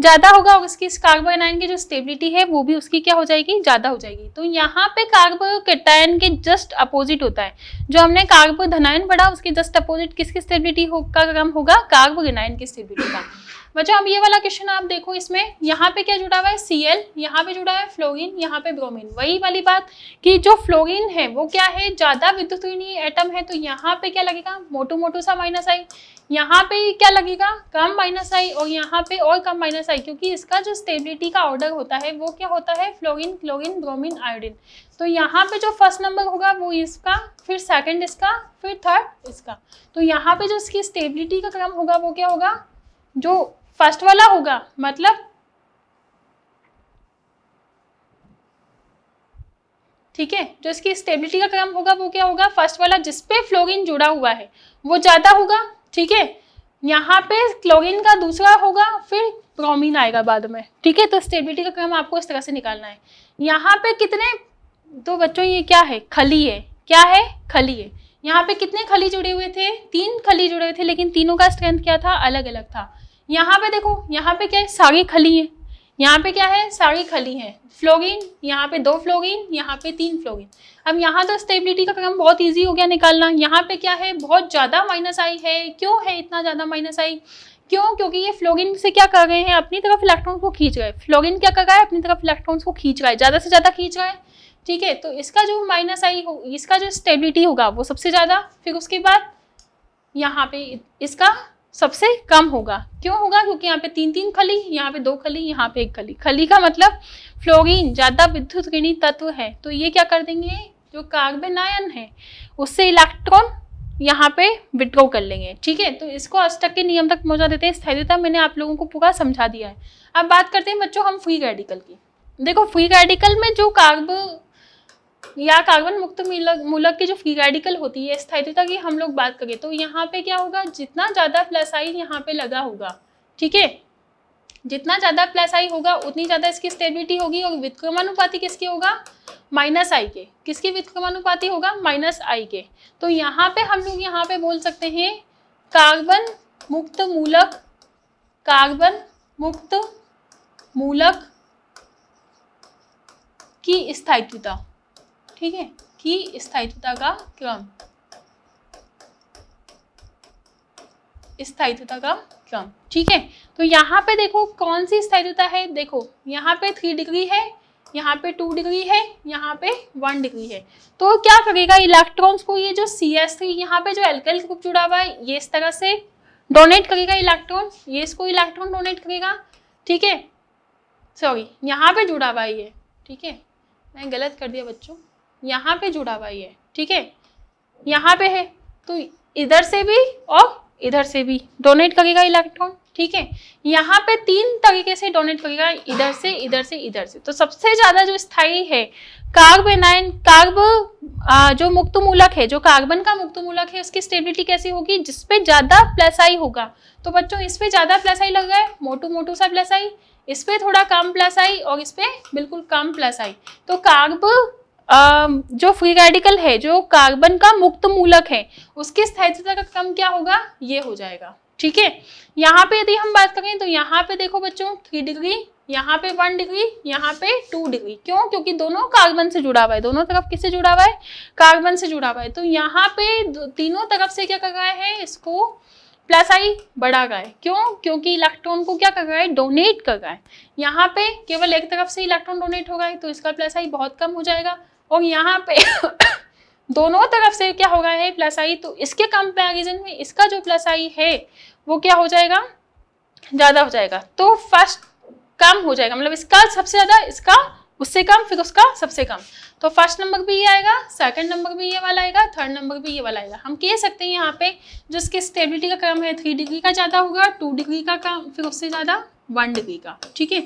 ज़्यादा होगा उसकी इस कार्बन आयन की जो स्टेबिलिटी है वो भी उसकी क्या हो जाएगी ज़्यादा हो जाएगी तो यहाँ पे कार्बो कैटायन के जस्ट अपोजिट होता है जो हमने कार्बो धनायन पढ़ा उसके जस्ट अपोजिट किसकी स्टेबिलिटी हो का कम होगा कार्बो गनायन की स्टेबिलिटी का बच्चों अब ये वाला क्वेश्चन आप देखो इसमें यहाँ पे क्या जुड़ा हुआ है सी एल यहाँ पे जुड़ा है फ्लोरिन यहाँ पे ब्रोमिन वही वाली बात कि जो फ्लोरिन है वो क्या है ज़्यादा विद्युत एटम है तो यहाँ पे क्या लगेगा मोटू मोटू सा माइनस आई यहाँ पे क्या लगेगा कम माइनस आई और यहाँ पे और कम माइनस आई क्योंकि इसका जो स्टेबिलिटी का ऑर्डर होता है वो क्या होता है फ्लोरिन क्लोरिन ब्रोमिन आयोडिन तो यहाँ पे जो फर्स्ट नंबर होगा वो इसका फिर सेकंड इसका फिर थर्ड इसका तो यहाँ पे जो इसकी स्टेबिलिटी का क्रम होगा वो क्या होगा जो फर्स्ट वाला होगा मतलब ठीक है जो इसकी स्टेबिलिटी का क्रम होगा वो क्या होगा फर्स्ट वाला जिसपे फ्लोरिन जुड़ा हुआ है वो ज़्यादा होगा ठीक है यहाँ पे क्लोरीन का दूसरा होगा फिर ब्रोमीन आएगा बाद में ठीक है तो स्टेबिलिटी का क्रम आपको इस तरह से निकालना है यहाँ पे कितने तो बच्चों ये क्या है खली है क्या है खली है यहाँ पे कितने खली जुड़े हुए थे तीन खली जुड़े हुए थे लेकिन तीनों का स्ट्रेंथ क्या था अलग अलग था यहाँ पे देखो यहाँ पे क्या है सारी खली है यहाँ पे क्या है सारी खली है फ्लोगिन यहाँ पे दो फ्लोगिन यहाँ पे तीन फ्लोगिन अब यहाँ तो स्टेबिलिटी का काम बहुत इजी हो गया निकालना यहाँ पे क्या है बहुत ज़्यादा माइनस आई है क्यों है इतना ज़्यादा माइनस आई क्यों क्योंकि ये फ्लोगिन से क्या कर गए हैं अपनी तरफ इलेक्ट्रॉन को खींच गए फ्लोगिन क्या कर रहा है अपनी तरफ इलेक्ट्रॉन्स को खींच रहा है ज़्यादा से ज़्यादा खींच रहा है ठीक है तो इसका जो माइनस आई हो इसका जो स्टेबिलिटी होगा वो सबसे ज़्यादा फिर उसके बाद यहाँ पे इसका सबसे कम होगा क्यों होगा क्योंकि यहाँ पे तीन तीन खली यहाँ पे दो खली यहाँ पे एक खली खली का मतलब फ्लोरीन ज़्यादा विद्युत ऋणी तत्व है तो ये क्या कर देंगे जो कार्बन आयन है उससे इलेक्ट्रॉन यहाँ पे विड्रॉ कर लेंगे ठीक है तो इसको अष्टक के नियम तक पहुँचा देते हैं स्थैर्यता मैंने आप लोगों को पूरा समझा दिया है अब बात करते हैं बच्चों हम फ्री रेडिकल की देखो फ्री रेडिकल में जो कार्ब या कार्बन मुक्त मूलक मूलक की जो फ्री रेडिकल होती है स्थायित्वता की हम लोग बात करें तो यहाँ पे क्या होगा जितना ज़्यादा प्लस आई यहाँ पे लगा होगा ठीक है जितना ज़्यादा प्लस आई होगा उतनी ज़्यादा इसकी स्टेबिलिटी होगी और विक्रमानुपाती किसके होगा माइनस आई के किसके विक्रमानुपाती होगा माइनस आई के तो यहाँ पे हम लोग यहाँ पे बोल सकते हैं कार्बन मुक्त मूलक कार्बन मुक्त मूलक की स्थायित्वता ठीक है कि स्थायित्वता का क्रम स्थायित्वता का क्रम ठीक है तो यहाँ पे देखो कौन सी स्थायित्वता है देखो यहाँ पे थ्री डिग्री है यहाँ पे टू डिग्री है यहाँ पे वन डिग्री है तो क्या करेगा इलेक्ट्रॉन्स को ये जो सी एस थ्री यहाँ पे जो एल्कल ग्रुप जुड़ा हुआ है ये इस तरह से डोनेट करेगा इलेक्ट्रॉन ये इसको इलेक्ट्रॉन डोनेट करेगा ठीक है सॉरी यहाँ पे जुड़ा हुआ है ये ठीक है मैं गलत कर दिया बच्चों यहाँ पे जुड़ा हुआ है ठीक है यहाँ पे है तो इधर से भी और इधर से भी डोनेट करेगा इलेक्ट्रॉन ठीक है यहाँ पे तीन तरीके से डोनेट करेगा इधर से इधर से इधर से तो सबसे ज्यादा जो स्थाई है कार्बेनाइन कार्ब जो मुक्त मूलक है जो कार्बन का मुक्त मूलक है उसकी स्टेबिलिटी कैसी होगी जिसपे ज्यादा प्लस होगा तो बच्चों इस पे ज्यादा प्लस लग गए मोटू मोटू सा प्लस आई इस पे थोड़ा कम प्लस आई और इस पे बिल्कुल कम प्लस आई तो कार्ब जो फ्री रेडिकल है जो कार्बन का मुक्त मूलक है उसकी स्थायित्वता का क्रम क्या होगा ये हो जाएगा ठीक है यहाँ पे यदि हम बात करें तो यहाँ पे देखो बच्चों थ्री डिग्री यहाँ पे वन डिग्री यहाँ पे टू डिग्री क्यों क्योंकि दोनों कार्बन से जुड़ा हुआ है दोनों तरफ किससे जुड़ा हुआ है कार्बन से जुड़ा हुआ है तो यहाँ पे तीनों तरफ से क्या कर रहा है इसको प्लस आई बढ़ा गया है क्यों क्योंकि इलेक्ट्रॉन को क्या कर रहा है डोनेट कर रहा है यहाँ पे केवल एक तरफ से इलेक्ट्रॉन डोनेट हो तो इसका प्लस आई बहुत कम हो जाएगा और यहाँ पे दोनों तरफ से क्या होगा है प्लस आई तो इसके कंपैरिजन में इसका जो प्लस आई है वो क्या हो जाएगा ज़्यादा हो जाएगा तो फर्स्ट कम हो जाएगा मतलब इसका सबसे ज़्यादा इसका उससे कम फिर उसका सबसे कम तो फर्स्ट नंबर भी ये आएगा सेकंड नंबर भी ये वाला आएगा थर्ड नंबर भी ये वाला आएगा हम कह सकते हैं यहाँ पे जो इसके स्टेबिलिटी का क्रम है थ्री डिग्री का ज़्यादा होगा टू डिग्री का कम फिर उससे ज़्यादा वन डिग्री का ठीक है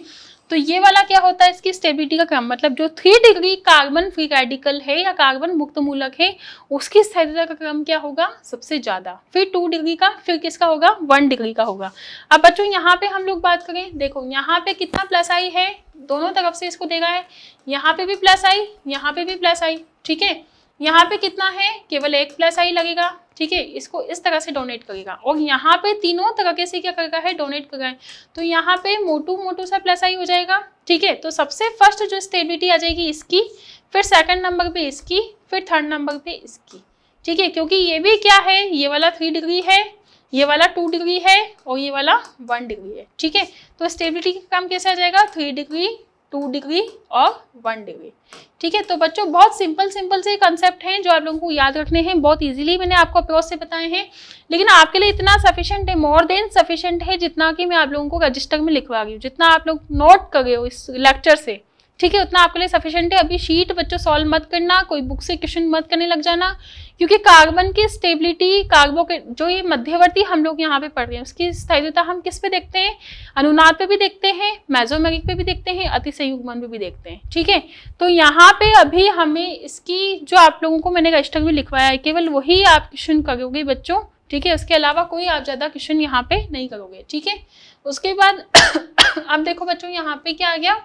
तो ये वाला क्या होता है इसकी स्टेबिलिटी का क्रम मतलब जो three degree carbon free radical है या कार्बन मुक्त मूलक है उसकी स्थिरता का क्रम क्या होगा सबसे ज़्यादा फिर टू डिग्री का फिर किसका होगा वन डिग्री का होगा अब बच्चों यहाँ पे हम लोग बात करें देखो यहाँ पे कितना प्लस आई है दोनों तरफ से इसको देगा है यहाँ पे भी प्लस आई यहाँ पे भी प्लस आई ठीक है यहाँ पे कितना है केवल एक प्लस आई लगेगा ठीक है इसको इस तरह से डोनेट करेगा और यहाँ पे तीनों के से क्या करेगा है डोनेट करेगा तो यहाँ पे मोटू मोटू सा प्लस आई हो जाएगा ठीक है तो सबसे फर्स्ट जो स्टेबिलिटी आ जाएगी इसकी फिर सेकंड नंबर पे इसकी फिर थर्ड नंबर पे इसकी ठीक है क्योंकि ये भी क्या है ये वाला थ्री डिग्री है ये वाला टू डिग्री है और ये वाला वन डिग्री है ठीक है तो स्टेबिलिटी का काम कैसे आ जाएगा थ्री डिग्री टू डिग्री और वन डिग्री ठीक है तो बच्चों बहुत सिंपल सिंपल से कंसेप्ट हैं जो आप लोगों को याद रखने हैं बहुत इजीली मैंने आपको अप्रोच से बताए हैं लेकिन आपके लिए इतना सफिशिएंट है मोर देन सफिशिएंट है जितना कि मैं आप लोगों को रजिस्टर में लिखवा गई हूँ जितना आप लोग नोट कर रहे हो इस लेक्चर से ठीक है उतना आपके लिए सफिशियंट है अभी शीट बच्चों सॉल्व मत करना कोई बुक से क्वेश्चन मत करने लग जाना क्योंकि कार्बन की स्टेबिलिटी कार्बो के जो ये मध्यवर्ती हम लोग यहाँ पे पढ़ रहे हैं उसकी स्थायित्वता हम किस पे देखते हैं अनुनाद पे भी देखते हैं मैजोमेगिक पे भी देखते हैं अति अतिशयुग्मन पे भी देखते हैं ठीक है तो यहाँ पे अभी हमें इसकी जो आप लोगों को मैंने अष्टक भी लिखवाया है केवल वही आप क्वेश्चन करोगे बच्चों ठीक है उसके अलावा कोई आप ज़्यादा क्वेश्चन यहाँ पे नहीं करोगे ठीक है उसके बाद अब देखो बच्चों यहाँ पे क्या आ गया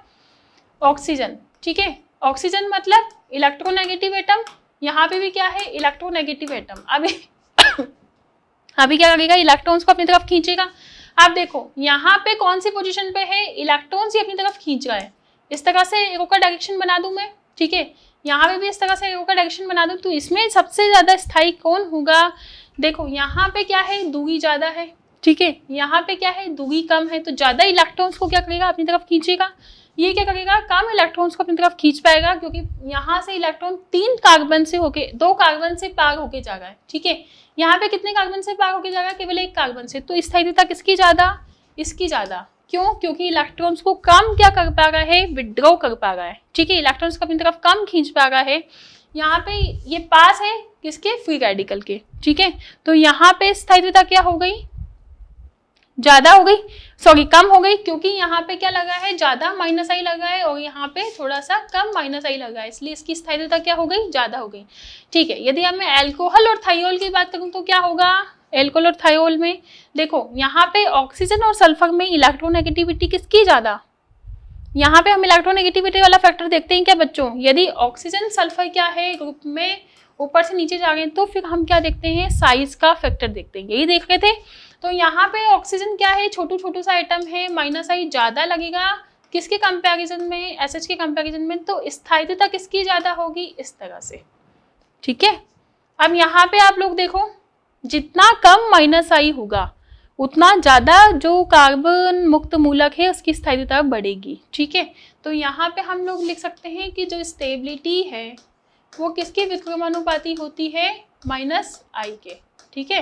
ऑक्सीजन ठीक है ऑक्सीजन मतलब इलेक्ट्रोनेगेटिव एटम यहाँ पे भी क्या है इलेक्ट्रोनेगेटिव एटम अभी अभी क्या करेगा इलेक्ट्रॉन्स को अपनी तरफ खींचेगा आप देखो यहाँ पे कौन सी पोजीशन पे है इलेक्ट्रॉन्स ही अपनी तरफ खींच रहा है इस तरह से एरो का डायरेक्शन बना दूं मैं ठीक है यहाँ पे भी इस तरह से एरो का डायरेक्शन बना दूं तो इसमें सबसे ज़्यादा स्थाई कौन होगा देखो यहाँ पे क्या है दूगी ज़्यादा है ठीक है यहाँ पे क्या है दूगी कम है तो ज़्यादा इलेक्ट्रॉन्स को क्या करेगा अपनी तरफ खींचेगा ये क्या करेगा कम इलेक्ट्रॉन्स को अपनी तरफ खींच पाएगा क्योंकि यहाँ से इलेक्ट्रॉन तीन कार्बन से होके दो कार्बन से पार होके जा रहा है ठीक है यहाँ पे कितने कार्बन से पार होके जा रहा है केवल एक कार्बन से तो स्थायिता किसकी ज़्यादा इसकी ज़्यादा क्यों क्योंकि इलेक्ट्रॉन्स को कम क्या कर पा रहा है विड्रॉ कर पा रहा है ठीक है इलेक्ट्रॉन्स को अपनी तरफ कम खींच पा रहा है यहाँ पे ये पास है किसके फ्री रेडिकल के ठीक है तो यहाँ पे स्थायित्वता क्या हो गई ज्यादा हो गई सॉरी कम हो गई क्योंकि यहाँ पे क्या लगा है ज्यादा माइनस आई लगा है और यहाँ पे थोड़ा सा कम माइनस आई लगा है इसलिए इसकी स्थायित्व क्या हो गई ज्यादा हो गई ठीक है यदि अब मैं एल्कोहल और थाइल की बात करूँ तो क्या होगा एल्कोहल और थाइल में देखो यहाँ पे ऑक्सीजन और सल्फर में इलेक्ट्रोनेगेटिविटी किसकी ज्यादा यहाँ पे हम इलेक्ट्रोनेगेटिविटी वाला फैक्टर देखते हैं क्या बच्चों यदि ऑक्सीजन सल्फर क्या है ग्रुप में ऊपर से नीचे जा गए तो फिर हम क्या देखते हैं साइज का फैक्टर देखते हैं यही देख रहे थे तो यहाँ पे ऑक्सीजन क्या है छोटू छोटू सा आइटम है माइनस आई ज़्यादा लगेगा किसके कंपेरिजन में एस के कंपेरिजन में तो स्थायित्वता किसकी ज़्यादा होगी इस तरह से ठीक है अब यहाँ पे आप लोग देखो जितना कम माइनस आई होगा उतना ज़्यादा जो कार्बन मुक्त मूलक है उसकी स्थायित्वता बढ़ेगी ठीक है तो यहाँ पे हम लोग लिख सकते हैं कि जो स्टेबिलिटी है वो किसके विक्रमानुपाती होती है माइनस आई के ठीक है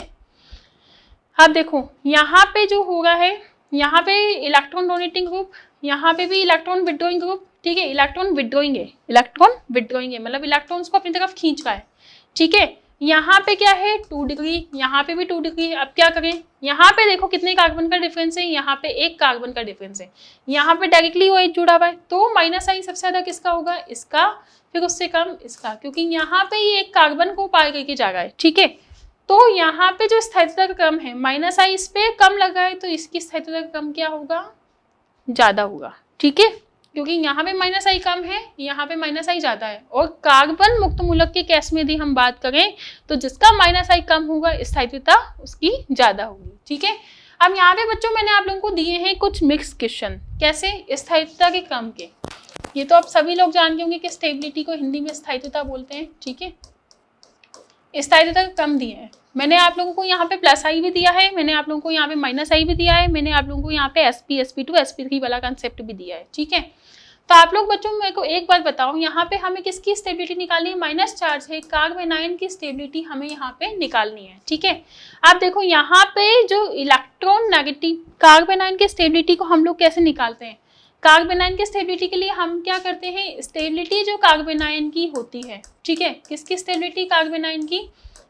अब देखो यहाँ पे जो होगा है यहाँ पे इलेक्ट्रॉन डोनेटिंग ग्रुप यहाँ पे भी इलेक्ट्रॉन विदड्रोइंग ग्रुप ठीक है इलेक्ट्रॉन विदड्रोइंग है इलेक्ट्रॉन विदड्रोइंग है मतलब इलेक्ट्रॉन्स को अपनी तरफ खींच रहा है ठीक है यहाँ पे क्या है टू डिग्री यहाँ पे भी टू डिग्री अब क्या करें यहाँ पे देखो कितने कार्बन का डिफरेंस है यहाँ पे एक कार्बन का डिफरेंस है यहाँ पे डायरेक्टली वो एक जुड़ा हुआ है तो माइनस आई सबसे ज़्यादा किसका होगा इसका फिर उससे कम इसका क्योंकि यहाँ पे ही एक कार्बन को पार करके जा रहा है ठीक है तो यहाँ पे जो स्थायित्व का क्रम है माइनस आई इस पर कम लगा है तो इसकी स्थायित्व का क्रम क्या होगा ज़्यादा होगा ठीक है क्योंकि यहाँ पे माइनस आई कम है यहाँ पे माइनस आई ज़्यादा है और कार्बन मुक्त मूलक के केस में यदि हम बात करें तो जिसका माइनस आई कम होगा स्थायित्वता उसकी ज़्यादा होगी ठीक है अब यहाँ पे बच्चों मैंने आप लोगों को दिए हैं कुछ मिक्स क्वेश्चन कैसे स्थायित्वता के क्रम के ये तो आप सभी लोग जानते होंगे कि स्टेबिलिटी को हिंदी में स्थायित्वता बोलते हैं ठीक है इस स्थायी तक तो कम दिए हैं मैंने आप लोगों को यहाँ पे प्लस आई भी दिया है मैंने आप लोगों को यहाँ पे माइनस आई भी दिया है मैंने आप लोगों को यहाँ पे S P S P two S P three वाला कंसेप्ट भी दिया है ठीक है तो आप लोग बच्चों मेरे को एक बात बताओ यहाँ पे हमें किसकी स्टेबिलिटी निकालनी है माइनस चार्ज है कार्बेनाइन की स्टेबिलिटी हमें यहाँ पे निकालनी है ठीक है आप देखो यहाँ पे जो इलेक्ट्रॉन नेगेटिव कार्बेनाइन की स्टेबिलिटी को हम लोग कैसे निकालते हैं कार्बेनाइन की स्टेबिलिटी के लिए हम क्या करते हैं स्टेबिलिटी जो कार्बेनाइन की होती है ठीक है किसकी स्टेबिलिटी कार्बेनाइन की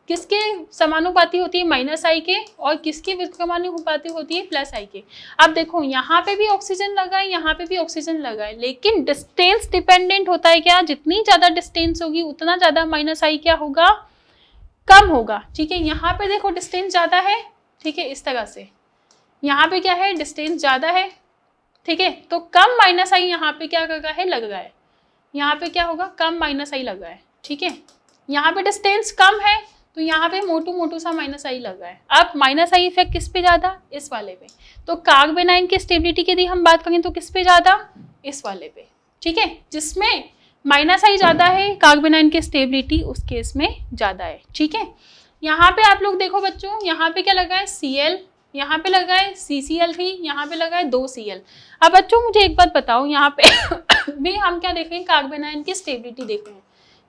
किसके समानुपाती होती है माइनस आई के और किसकी विक्रमानुपाती होती है प्लस आई के अब देखो यहाँ पे भी ऑक्सीजन लगा है यहाँ पे भी ऑक्सीजन लगा है लेकिन डिस्टेंस डिपेंडेंट होता है क्या जितनी ज़्यादा डिस्टेंस होगी उतना ज़्यादा माइनस आई क्या होगा कम होगा ठीक है यहाँ पे देखो डिस्टेंस ज़्यादा है ठीक है इस तरह से यहाँ पे क्या है डिस्टेंस ज़्यादा है ठीक है तो कम माइनस आई यहाँ पे क्या लगा है लग गया है यहाँ पे क्या होगा कम माइनस आई लग है ठीक है यहाँ पे डिस्टेंस कम है तो यहाँ पे मोटू मोटू सा माइनस आई लग है अब माइनस आई इफेक्ट किस पे ज़्यादा इस वाले पे तो काग बेनाइन की स्टेबिलिटी की यदि हम बात करें तो किस पे ज़्यादा इस वाले पे ठीक है जिसमें माइनस आई ज़्यादा है बेनाइन की स्टेबिलिटी उस केस में ज़्यादा है ठीक है यहाँ पे आप लोग देखो बच्चों यहाँ पे क्या लगा है सी एल यहाँ पे लगा है सी सी एल थ्री यहाँ पे लगा है दो सी एल अब बच्चों मुझे एक बात बताओ यहाँ पे भी हम क्या देखें कार्बेनाइन की स्टेबिलिटी देख रहे हैं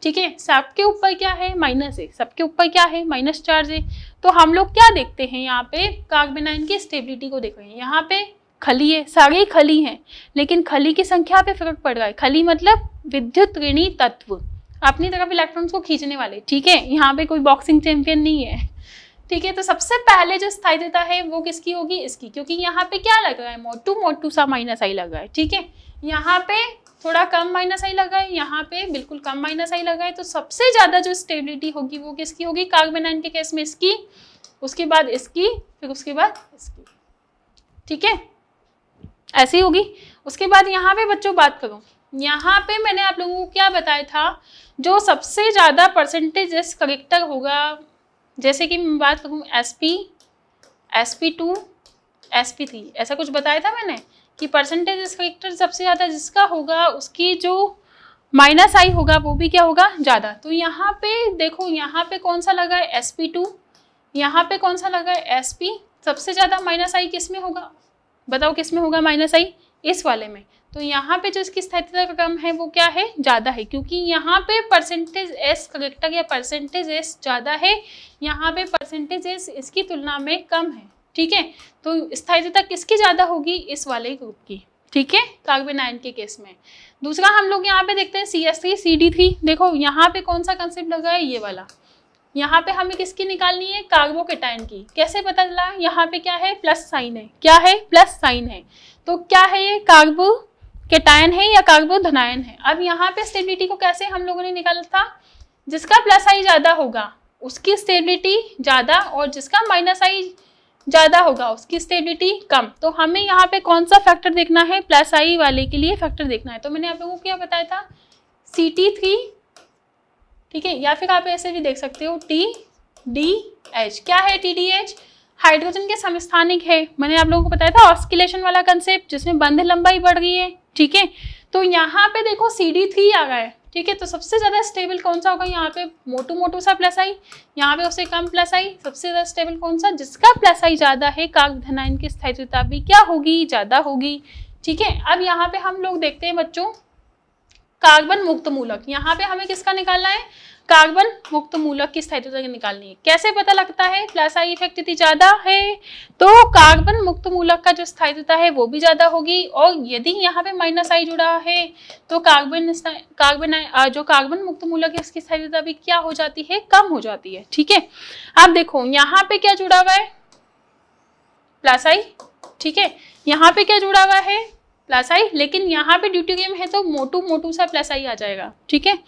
ठीक है सबके ऊपर क्या है माइनस है सबके ऊपर क्या है माइनस चार्ज है तो हम लोग क्या देखते हैं यहाँ पे कार्बेनाइन की स्टेबिलिटी को देख रहे हैं यहाँ पे खली है सारे खली हैं लेकिन खली की संख्या पे फर्क पड़ रहा है खली मतलब विद्युत ऋणी तत्व अपनी तरफ इलेक्ट्रॉन्स को खींचने वाले ठीक है यहाँ पे कोई बॉक्सिंग चैंपियन नहीं है ठीक है तो सबसे पहले जो स्थाई देता है वो किसकी होगी इसकी क्योंकि यहाँ पे क्या लगा है मोट टू मोट टू सा माइनस आई लगा है ठीक है यहाँ पे थोड़ा कम माइनस आई लगा है यहाँ पे बिल्कुल कम माइनस आई लगा है तो सबसे ज़्यादा जो स्टेबिलिटी होगी वो किसकी होगी कार्बेनाइन के केस में इसकी उसके बाद इसकी फिर उसके बाद इसकी ठीक है ऐसी होगी उसके बाद यहाँ पे बच्चों बात करूँ यहाँ पे मैंने आप लोगों को क्या बताया था जो सबसे ज़्यादा परसेंटेज इस करेक्टर होगा जैसे कि मैं बात करूँ S P S P two S P three ऐसा कुछ बताया था मैंने कि परसेंटेज फैक्टर सबसे ज़्यादा जिसका होगा उसकी जो माइनस आई होगा वो भी क्या होगा ज़्यादा तो यहाँ पे देखो यहाँ पे कौन सा लगा है एस पी टू यहाँ पे कौन सा लगा है एस पी सबसे ज़्यादा माइनस आई किस में होगा बताओ किस में होगा माइनस आई इस वाले में तो यहाँ पे जो इसकी स्थायित्व का क्रम है वो क्या है ज़्यादा है क्योंकि यहाँ पे परसेंटेज एस कलेक्टर या परसेंटेज एस ज़्यादा है यहाँ पे परसेंटेज एस इसकी तुलना में कम है ठीक है तो स्थायित्वता किसकी ज़्यादा होगी इस वाले ग्रुप की ठीक है आयन के केस में दूसरा हम लोग यहाँ पे देखते हैं C S three C D three देखो यहाँ पे कौन सा कंसेप्ट लगा है ये वाला यहाँ पे हमें किसकी निकालनी है कार्बोकेटाइन की कैसे पता चला यहाँ पे क्या है प्लस साइन है क्या है प्लस साइन है तो क्या है ये कार्बो केटायन है या कार्बोधनायन है अब यहाँ पे स्टेबिलिटी को कैसे हम लोगों ने निकाला था जिसका प्लस आई ज़्यादा होगा उसकी स्टेबिलिटी ज़्यादा और जिसका माइनस आई ज़्यादा होगा उसकी स्टेबिलिटी कम तो हमें यहाँ पे कौन सा फैक्टर देखना है प्लस आई वाले के लिए फैक्टर देखना है तो मैंने आप लोगों को क्या बताया था सी टी थ्री ठीक है या फिर आप ऐसे भी देख सकते हो टी डी एच क्या है टी डी एच हाइड्रोजन के समस्थानिक है मैंने आप लोगों को बताया था ऑस्किलेशन वाला कंसेप्ट जिसमें बंध लंबाई बढ़ गई है ठीक है तो यहाँ पे देखो सी डी थ्री आ गया है ठीक है तो सबसे ज़्यादा स्टेबल कौन सा होगा यहाँ पे मोटू मोटू सा प्लस आई यहाँ पे उससे कम प्लस आई सबसे ज़्यादा स्टेबल कौन सा जिसका प्लस आई ज़्यादा है काग धनायन की स्थायित्वता भी क्या होगी ज़्यादा होगी ठीक है अब यहाँ पे हम लोग देखते हैं बच्चों कार्बन मुक्त मूलक यहाँ पे हमें किसका निकालना है कार्बन मुक्त मूलक की स्थायित्व निकालनी है कैसे पता लगता है प्लस आई इफेक्ट यदि ज्यादा है तो कार्बन मुक्त मूलक का जो स्थायित्वता है वो भी ज्यादा होगी और यदि यहाँ पे माइनस आई जुड़ा है तो कार्बन कार्बन जो कार्बन मुक्त मूलक है उसकी स्थायित्वता भी क्या हो जाती है कम हो जाती है ठीक है आप देखो यहाँ पे क्या जुड़ा हुआ है प्लस आई ठीक है यहाँ पे क्या जुड़ा हुआ है प्लस आई लेकिन यहाँ पे ड्यूटी गेम है तो मोटू मोटू सा प्लस आई आ जाएगा ठीक है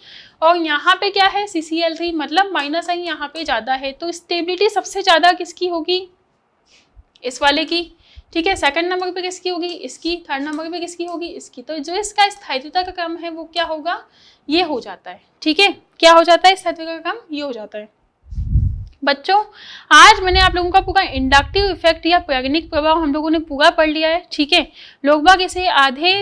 और यहाँ पे क्या है सी सी एल थ्री मतलब माइनस आई यहाँ पे ज़्यादा है तो स्टेबिलिटी सबसे ज़्यादा किसकी होगी इस वाले की ठीक है सेकंड नंबर पे किसकी होगी इसकी थर्ड नंबर पे किसकी होगी इसकी तो जो इसका स्थायित्वता का क्रम है वो क्या होगा ये हो जाता है ठीक है क्या हो जाता है स्थायित्व का क्रम ये हो जाता है बच्चों आज मैंने आप लोगों का पूरा इंडक्टिव इफेक्ट या प्रगनिक प्रभाव हम लोगों ने पूरा पढ़ लिया है ठीक है लोग बाग इसे आधे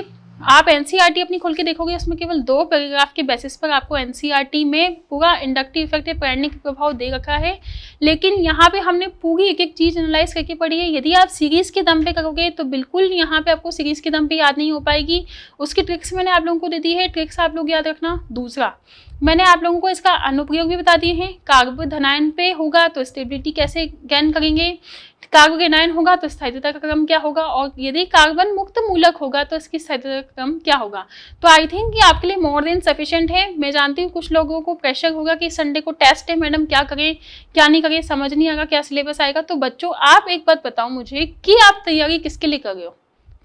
आप एनसीईआरटी e अपनी खोल के देखोगे उसमें केवल दो पैराग्राफ के बेसिस पर आपको एनसीईआरटी e में पूरा इंडक्टिव इफेक्ट या पैरणिक प्रभाव दे रखा है लेकिन यहाँ पे हमने पूरी एक एक चीज़ एनालाइज करके पढ़ी है यदि आप सीरीज़ के दम पे करोगे तो बिल्कुल यहाँ पे आपको सीरीज़ के दम पे याद नहीं हो पाएगी उसकी ट्रिक्स मैंने आप लोगों को दे दी है ट्रिक्स आप लोग याद रखना दूसरा मैंने आप लोगों को इसका अनुपयोग भी बता दिए हैं धनायन पे होगा तो स्टेबिलिटी कैसे गैन करेंगे नायन होगा तो स्थायित्वता का क्रम क्या होगा और यदि कार्बन मुक्त मूलक होगा तो इसकी स्थायित्वता का क्रम क्या होगा तो आई थिंक ये आपके लिए मोर देन सफिशियंट है मैं जानती हूँ कुछ लोगों को प्रेशर होगा कि संडे को टेस्ट है मैडम क्या करें क्या नहीं करें समझ नहीं आएगा क्या सिलेबस आएगा तो बच्चों आप एक बात बताओ मुझे कि आप तैयारी किसके लिए कर रहे हो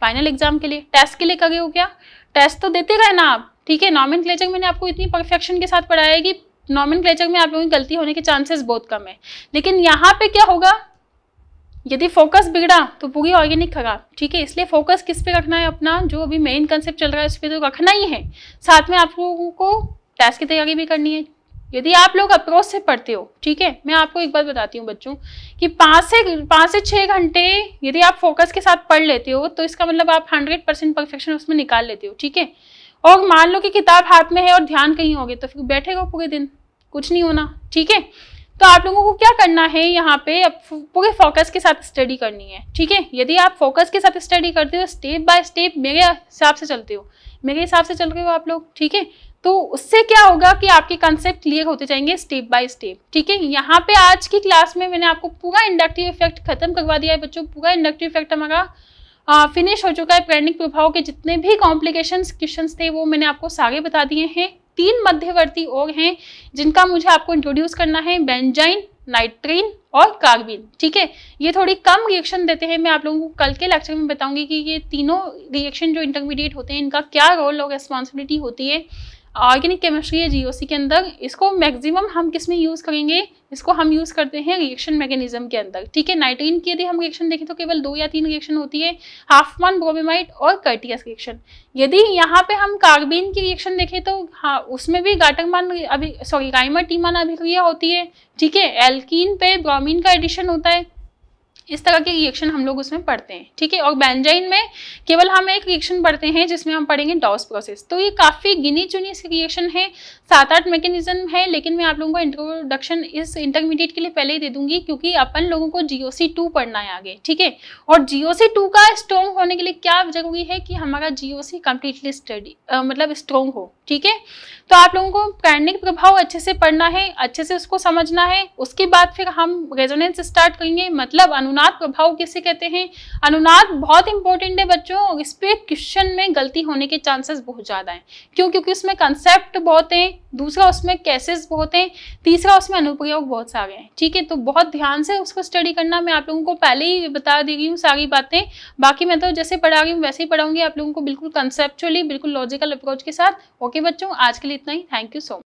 फाइनल एग्जाम के लिए टेस्ट के लिए कर रहे हो क्या टेस्ट तो देते रहे ना आप ठीक है नॉमिन मैंने आपको इतनी परफेक्शन के साथ पढ़ाया है कि नॉमिन में आप लोगों की गलती होने के चांसेस बहुत कम है लेकिन यहाँ पे क्या होगा यदि फोकस बिगड़ा तो पूरी ऑर्गेनिक खराब ठीक है इसलिए फोकस किस पे रखना है अपना जो अभी मेन कंसेप्ट चल रहा है उस पर तो रखना ही है साथ में आप लोगों को टेस्ट की तैयारी भी करनी है यदि आप लोग अप्रोच से पढ़ते हो ठीक है मैं आपको एक बात बताती हूँ बच्चों कि पाँच से पाँच से छः घंटे यदि आप फोकस के साथ पढ़ लेते हो तो इसका मतलब आप हंड्रेड परसेंट परफेक्शन उसमें निकाल लेते हो ठीक है और मान लो कि किताब हाथ में है और ध्यान कहीं हो गए तो फिर बैठेगा पूरे दिन कुछ नहीं होना ठीक है तो आप लोगों को क्या करना है यहाँ पे पूरे फोकस के साथ स्टडी करनी है ठीक है यदि आप फोकस के साथ स्टडी करते हो स्टेप बाय स्टेप मेरे हिसाब से चलते हो मेरे हिसाब से चल रहे हो आप लोग ठीक है तो उससे क्या होगा कि आपके कंसेप्ट क्लियर होते जाएंगे स्टेप बाय स्टेप ठीक है यहाँ पे आज की क्लास में मैंने आपको पूरा इंडक्टिव इफेक्ट खत्म करवा दिया है बच्चों पूरा इंडक्टिव इफेक्ट हमारा फिनिश हो चुका है पैनिक प्रभाव के जितने भी कॉम्प्लिकेशन क्वेश्चन थे वो मैंने आपको सारे बता दिए हैं तीन मध्यवर्ती ओग हैं जिनका मुझे आपको इंट्रोड्यूस करना है बेंजाइन नाइट्रीन और कार्बिन ठीक है ये थोड़ी कम रिएक्शन देते हैं मैं आप लोगों को कल के लेक्चर में बताऊंगी कि ये तीनों रिएक्शन जो इंटरमीडिएट होते हैं इनका क्या रोल और रेस्पॉन्सिबिलिटी होती है ऑर्गेनिक केमिस्ट्री है जीओसी के अंदर इसको मैक्सिमम हम किस में यूज़ करेंगे इसको हम यूज़ करते हैं रिएक्शन मैकेनिज्म के अंदर ठीक है नाइट्रीन की यदि हम रिएक्शन देखें तो केवल दो या तीन रिएक्शन होती है हाफ वन ब्रोमेमाइट और कर्टियस रिएक्शन यदि यहाँ पे हम कार्बिन की रिएक्शन देखें तो हाँ उसमें भी गाटकमान अभी सॉरी गाइमा टीमान अभिक्रिया होती है ठीक है एल्किन पे ब्रोमिन का एडिशन होता है इस तरह के रिएक्शन हम लोग उसमें पढ़ते हैं ठीक है और बैनजाइन में केवल हम एक रिएक्शन पढ़ते हैं जिसमें हम पढ़ेंगे डॉस प्रोसेस तो ये काफ़ी गिनी चुनी इसके रिएक्शन है सात आठ मैकेनिज्म है लेकिन मैं आप लोगों को इंट्रोडक्शन इस इंटरमीडिएट के लिए पहले ही दे दूंगी क्योंकि अपन लोगों को जी टू पढ़ना है आगे ठीक है और जी टू का स्ट्रॉन्ग होने के लिए क्या जरूरी है कि हमारा G O C completely study मतलब स्ट्रॉन्ग हो ठीक है तो आप लोगों को कार्णिक प्रभाव अच्छे से पढ़ना है अच्छे से उसको समझना है उसके बाद फिर हम रेजोनेंस स्टार्ट करेंगे मतलब अनुनाद प्रभाव किसे कहते हैं अनुनाद बहुत इंपॉर्टेंट है बच्चों और इस पर क्वेश्चन में गलती होने के चांसेस बहुत ज़्यादा हैं क्यों क्योंकि उसमें कंसेप्ट बहुत हैं दूसरा उसमें कैसेज बहुत हैं तीसरा उसमें अनुप्रयोग बहुत सारे हैं ठीक है तो बहुत ध्यान से उसको स्टडी करना मैं आप लोगों को पहले ही बता दे रही हूँ सारी बातें बाकी मैं तो जैसे पढ़ा रही हूँ वैसे ही पढ़ाऊंगी आप लोगों को बिल्कुल कंसेप्चुअली बिल्कुल लॉजिकल अप्रोच के साथ ओके बच्चों आज के लिए इतना ही थैंक यू सो मच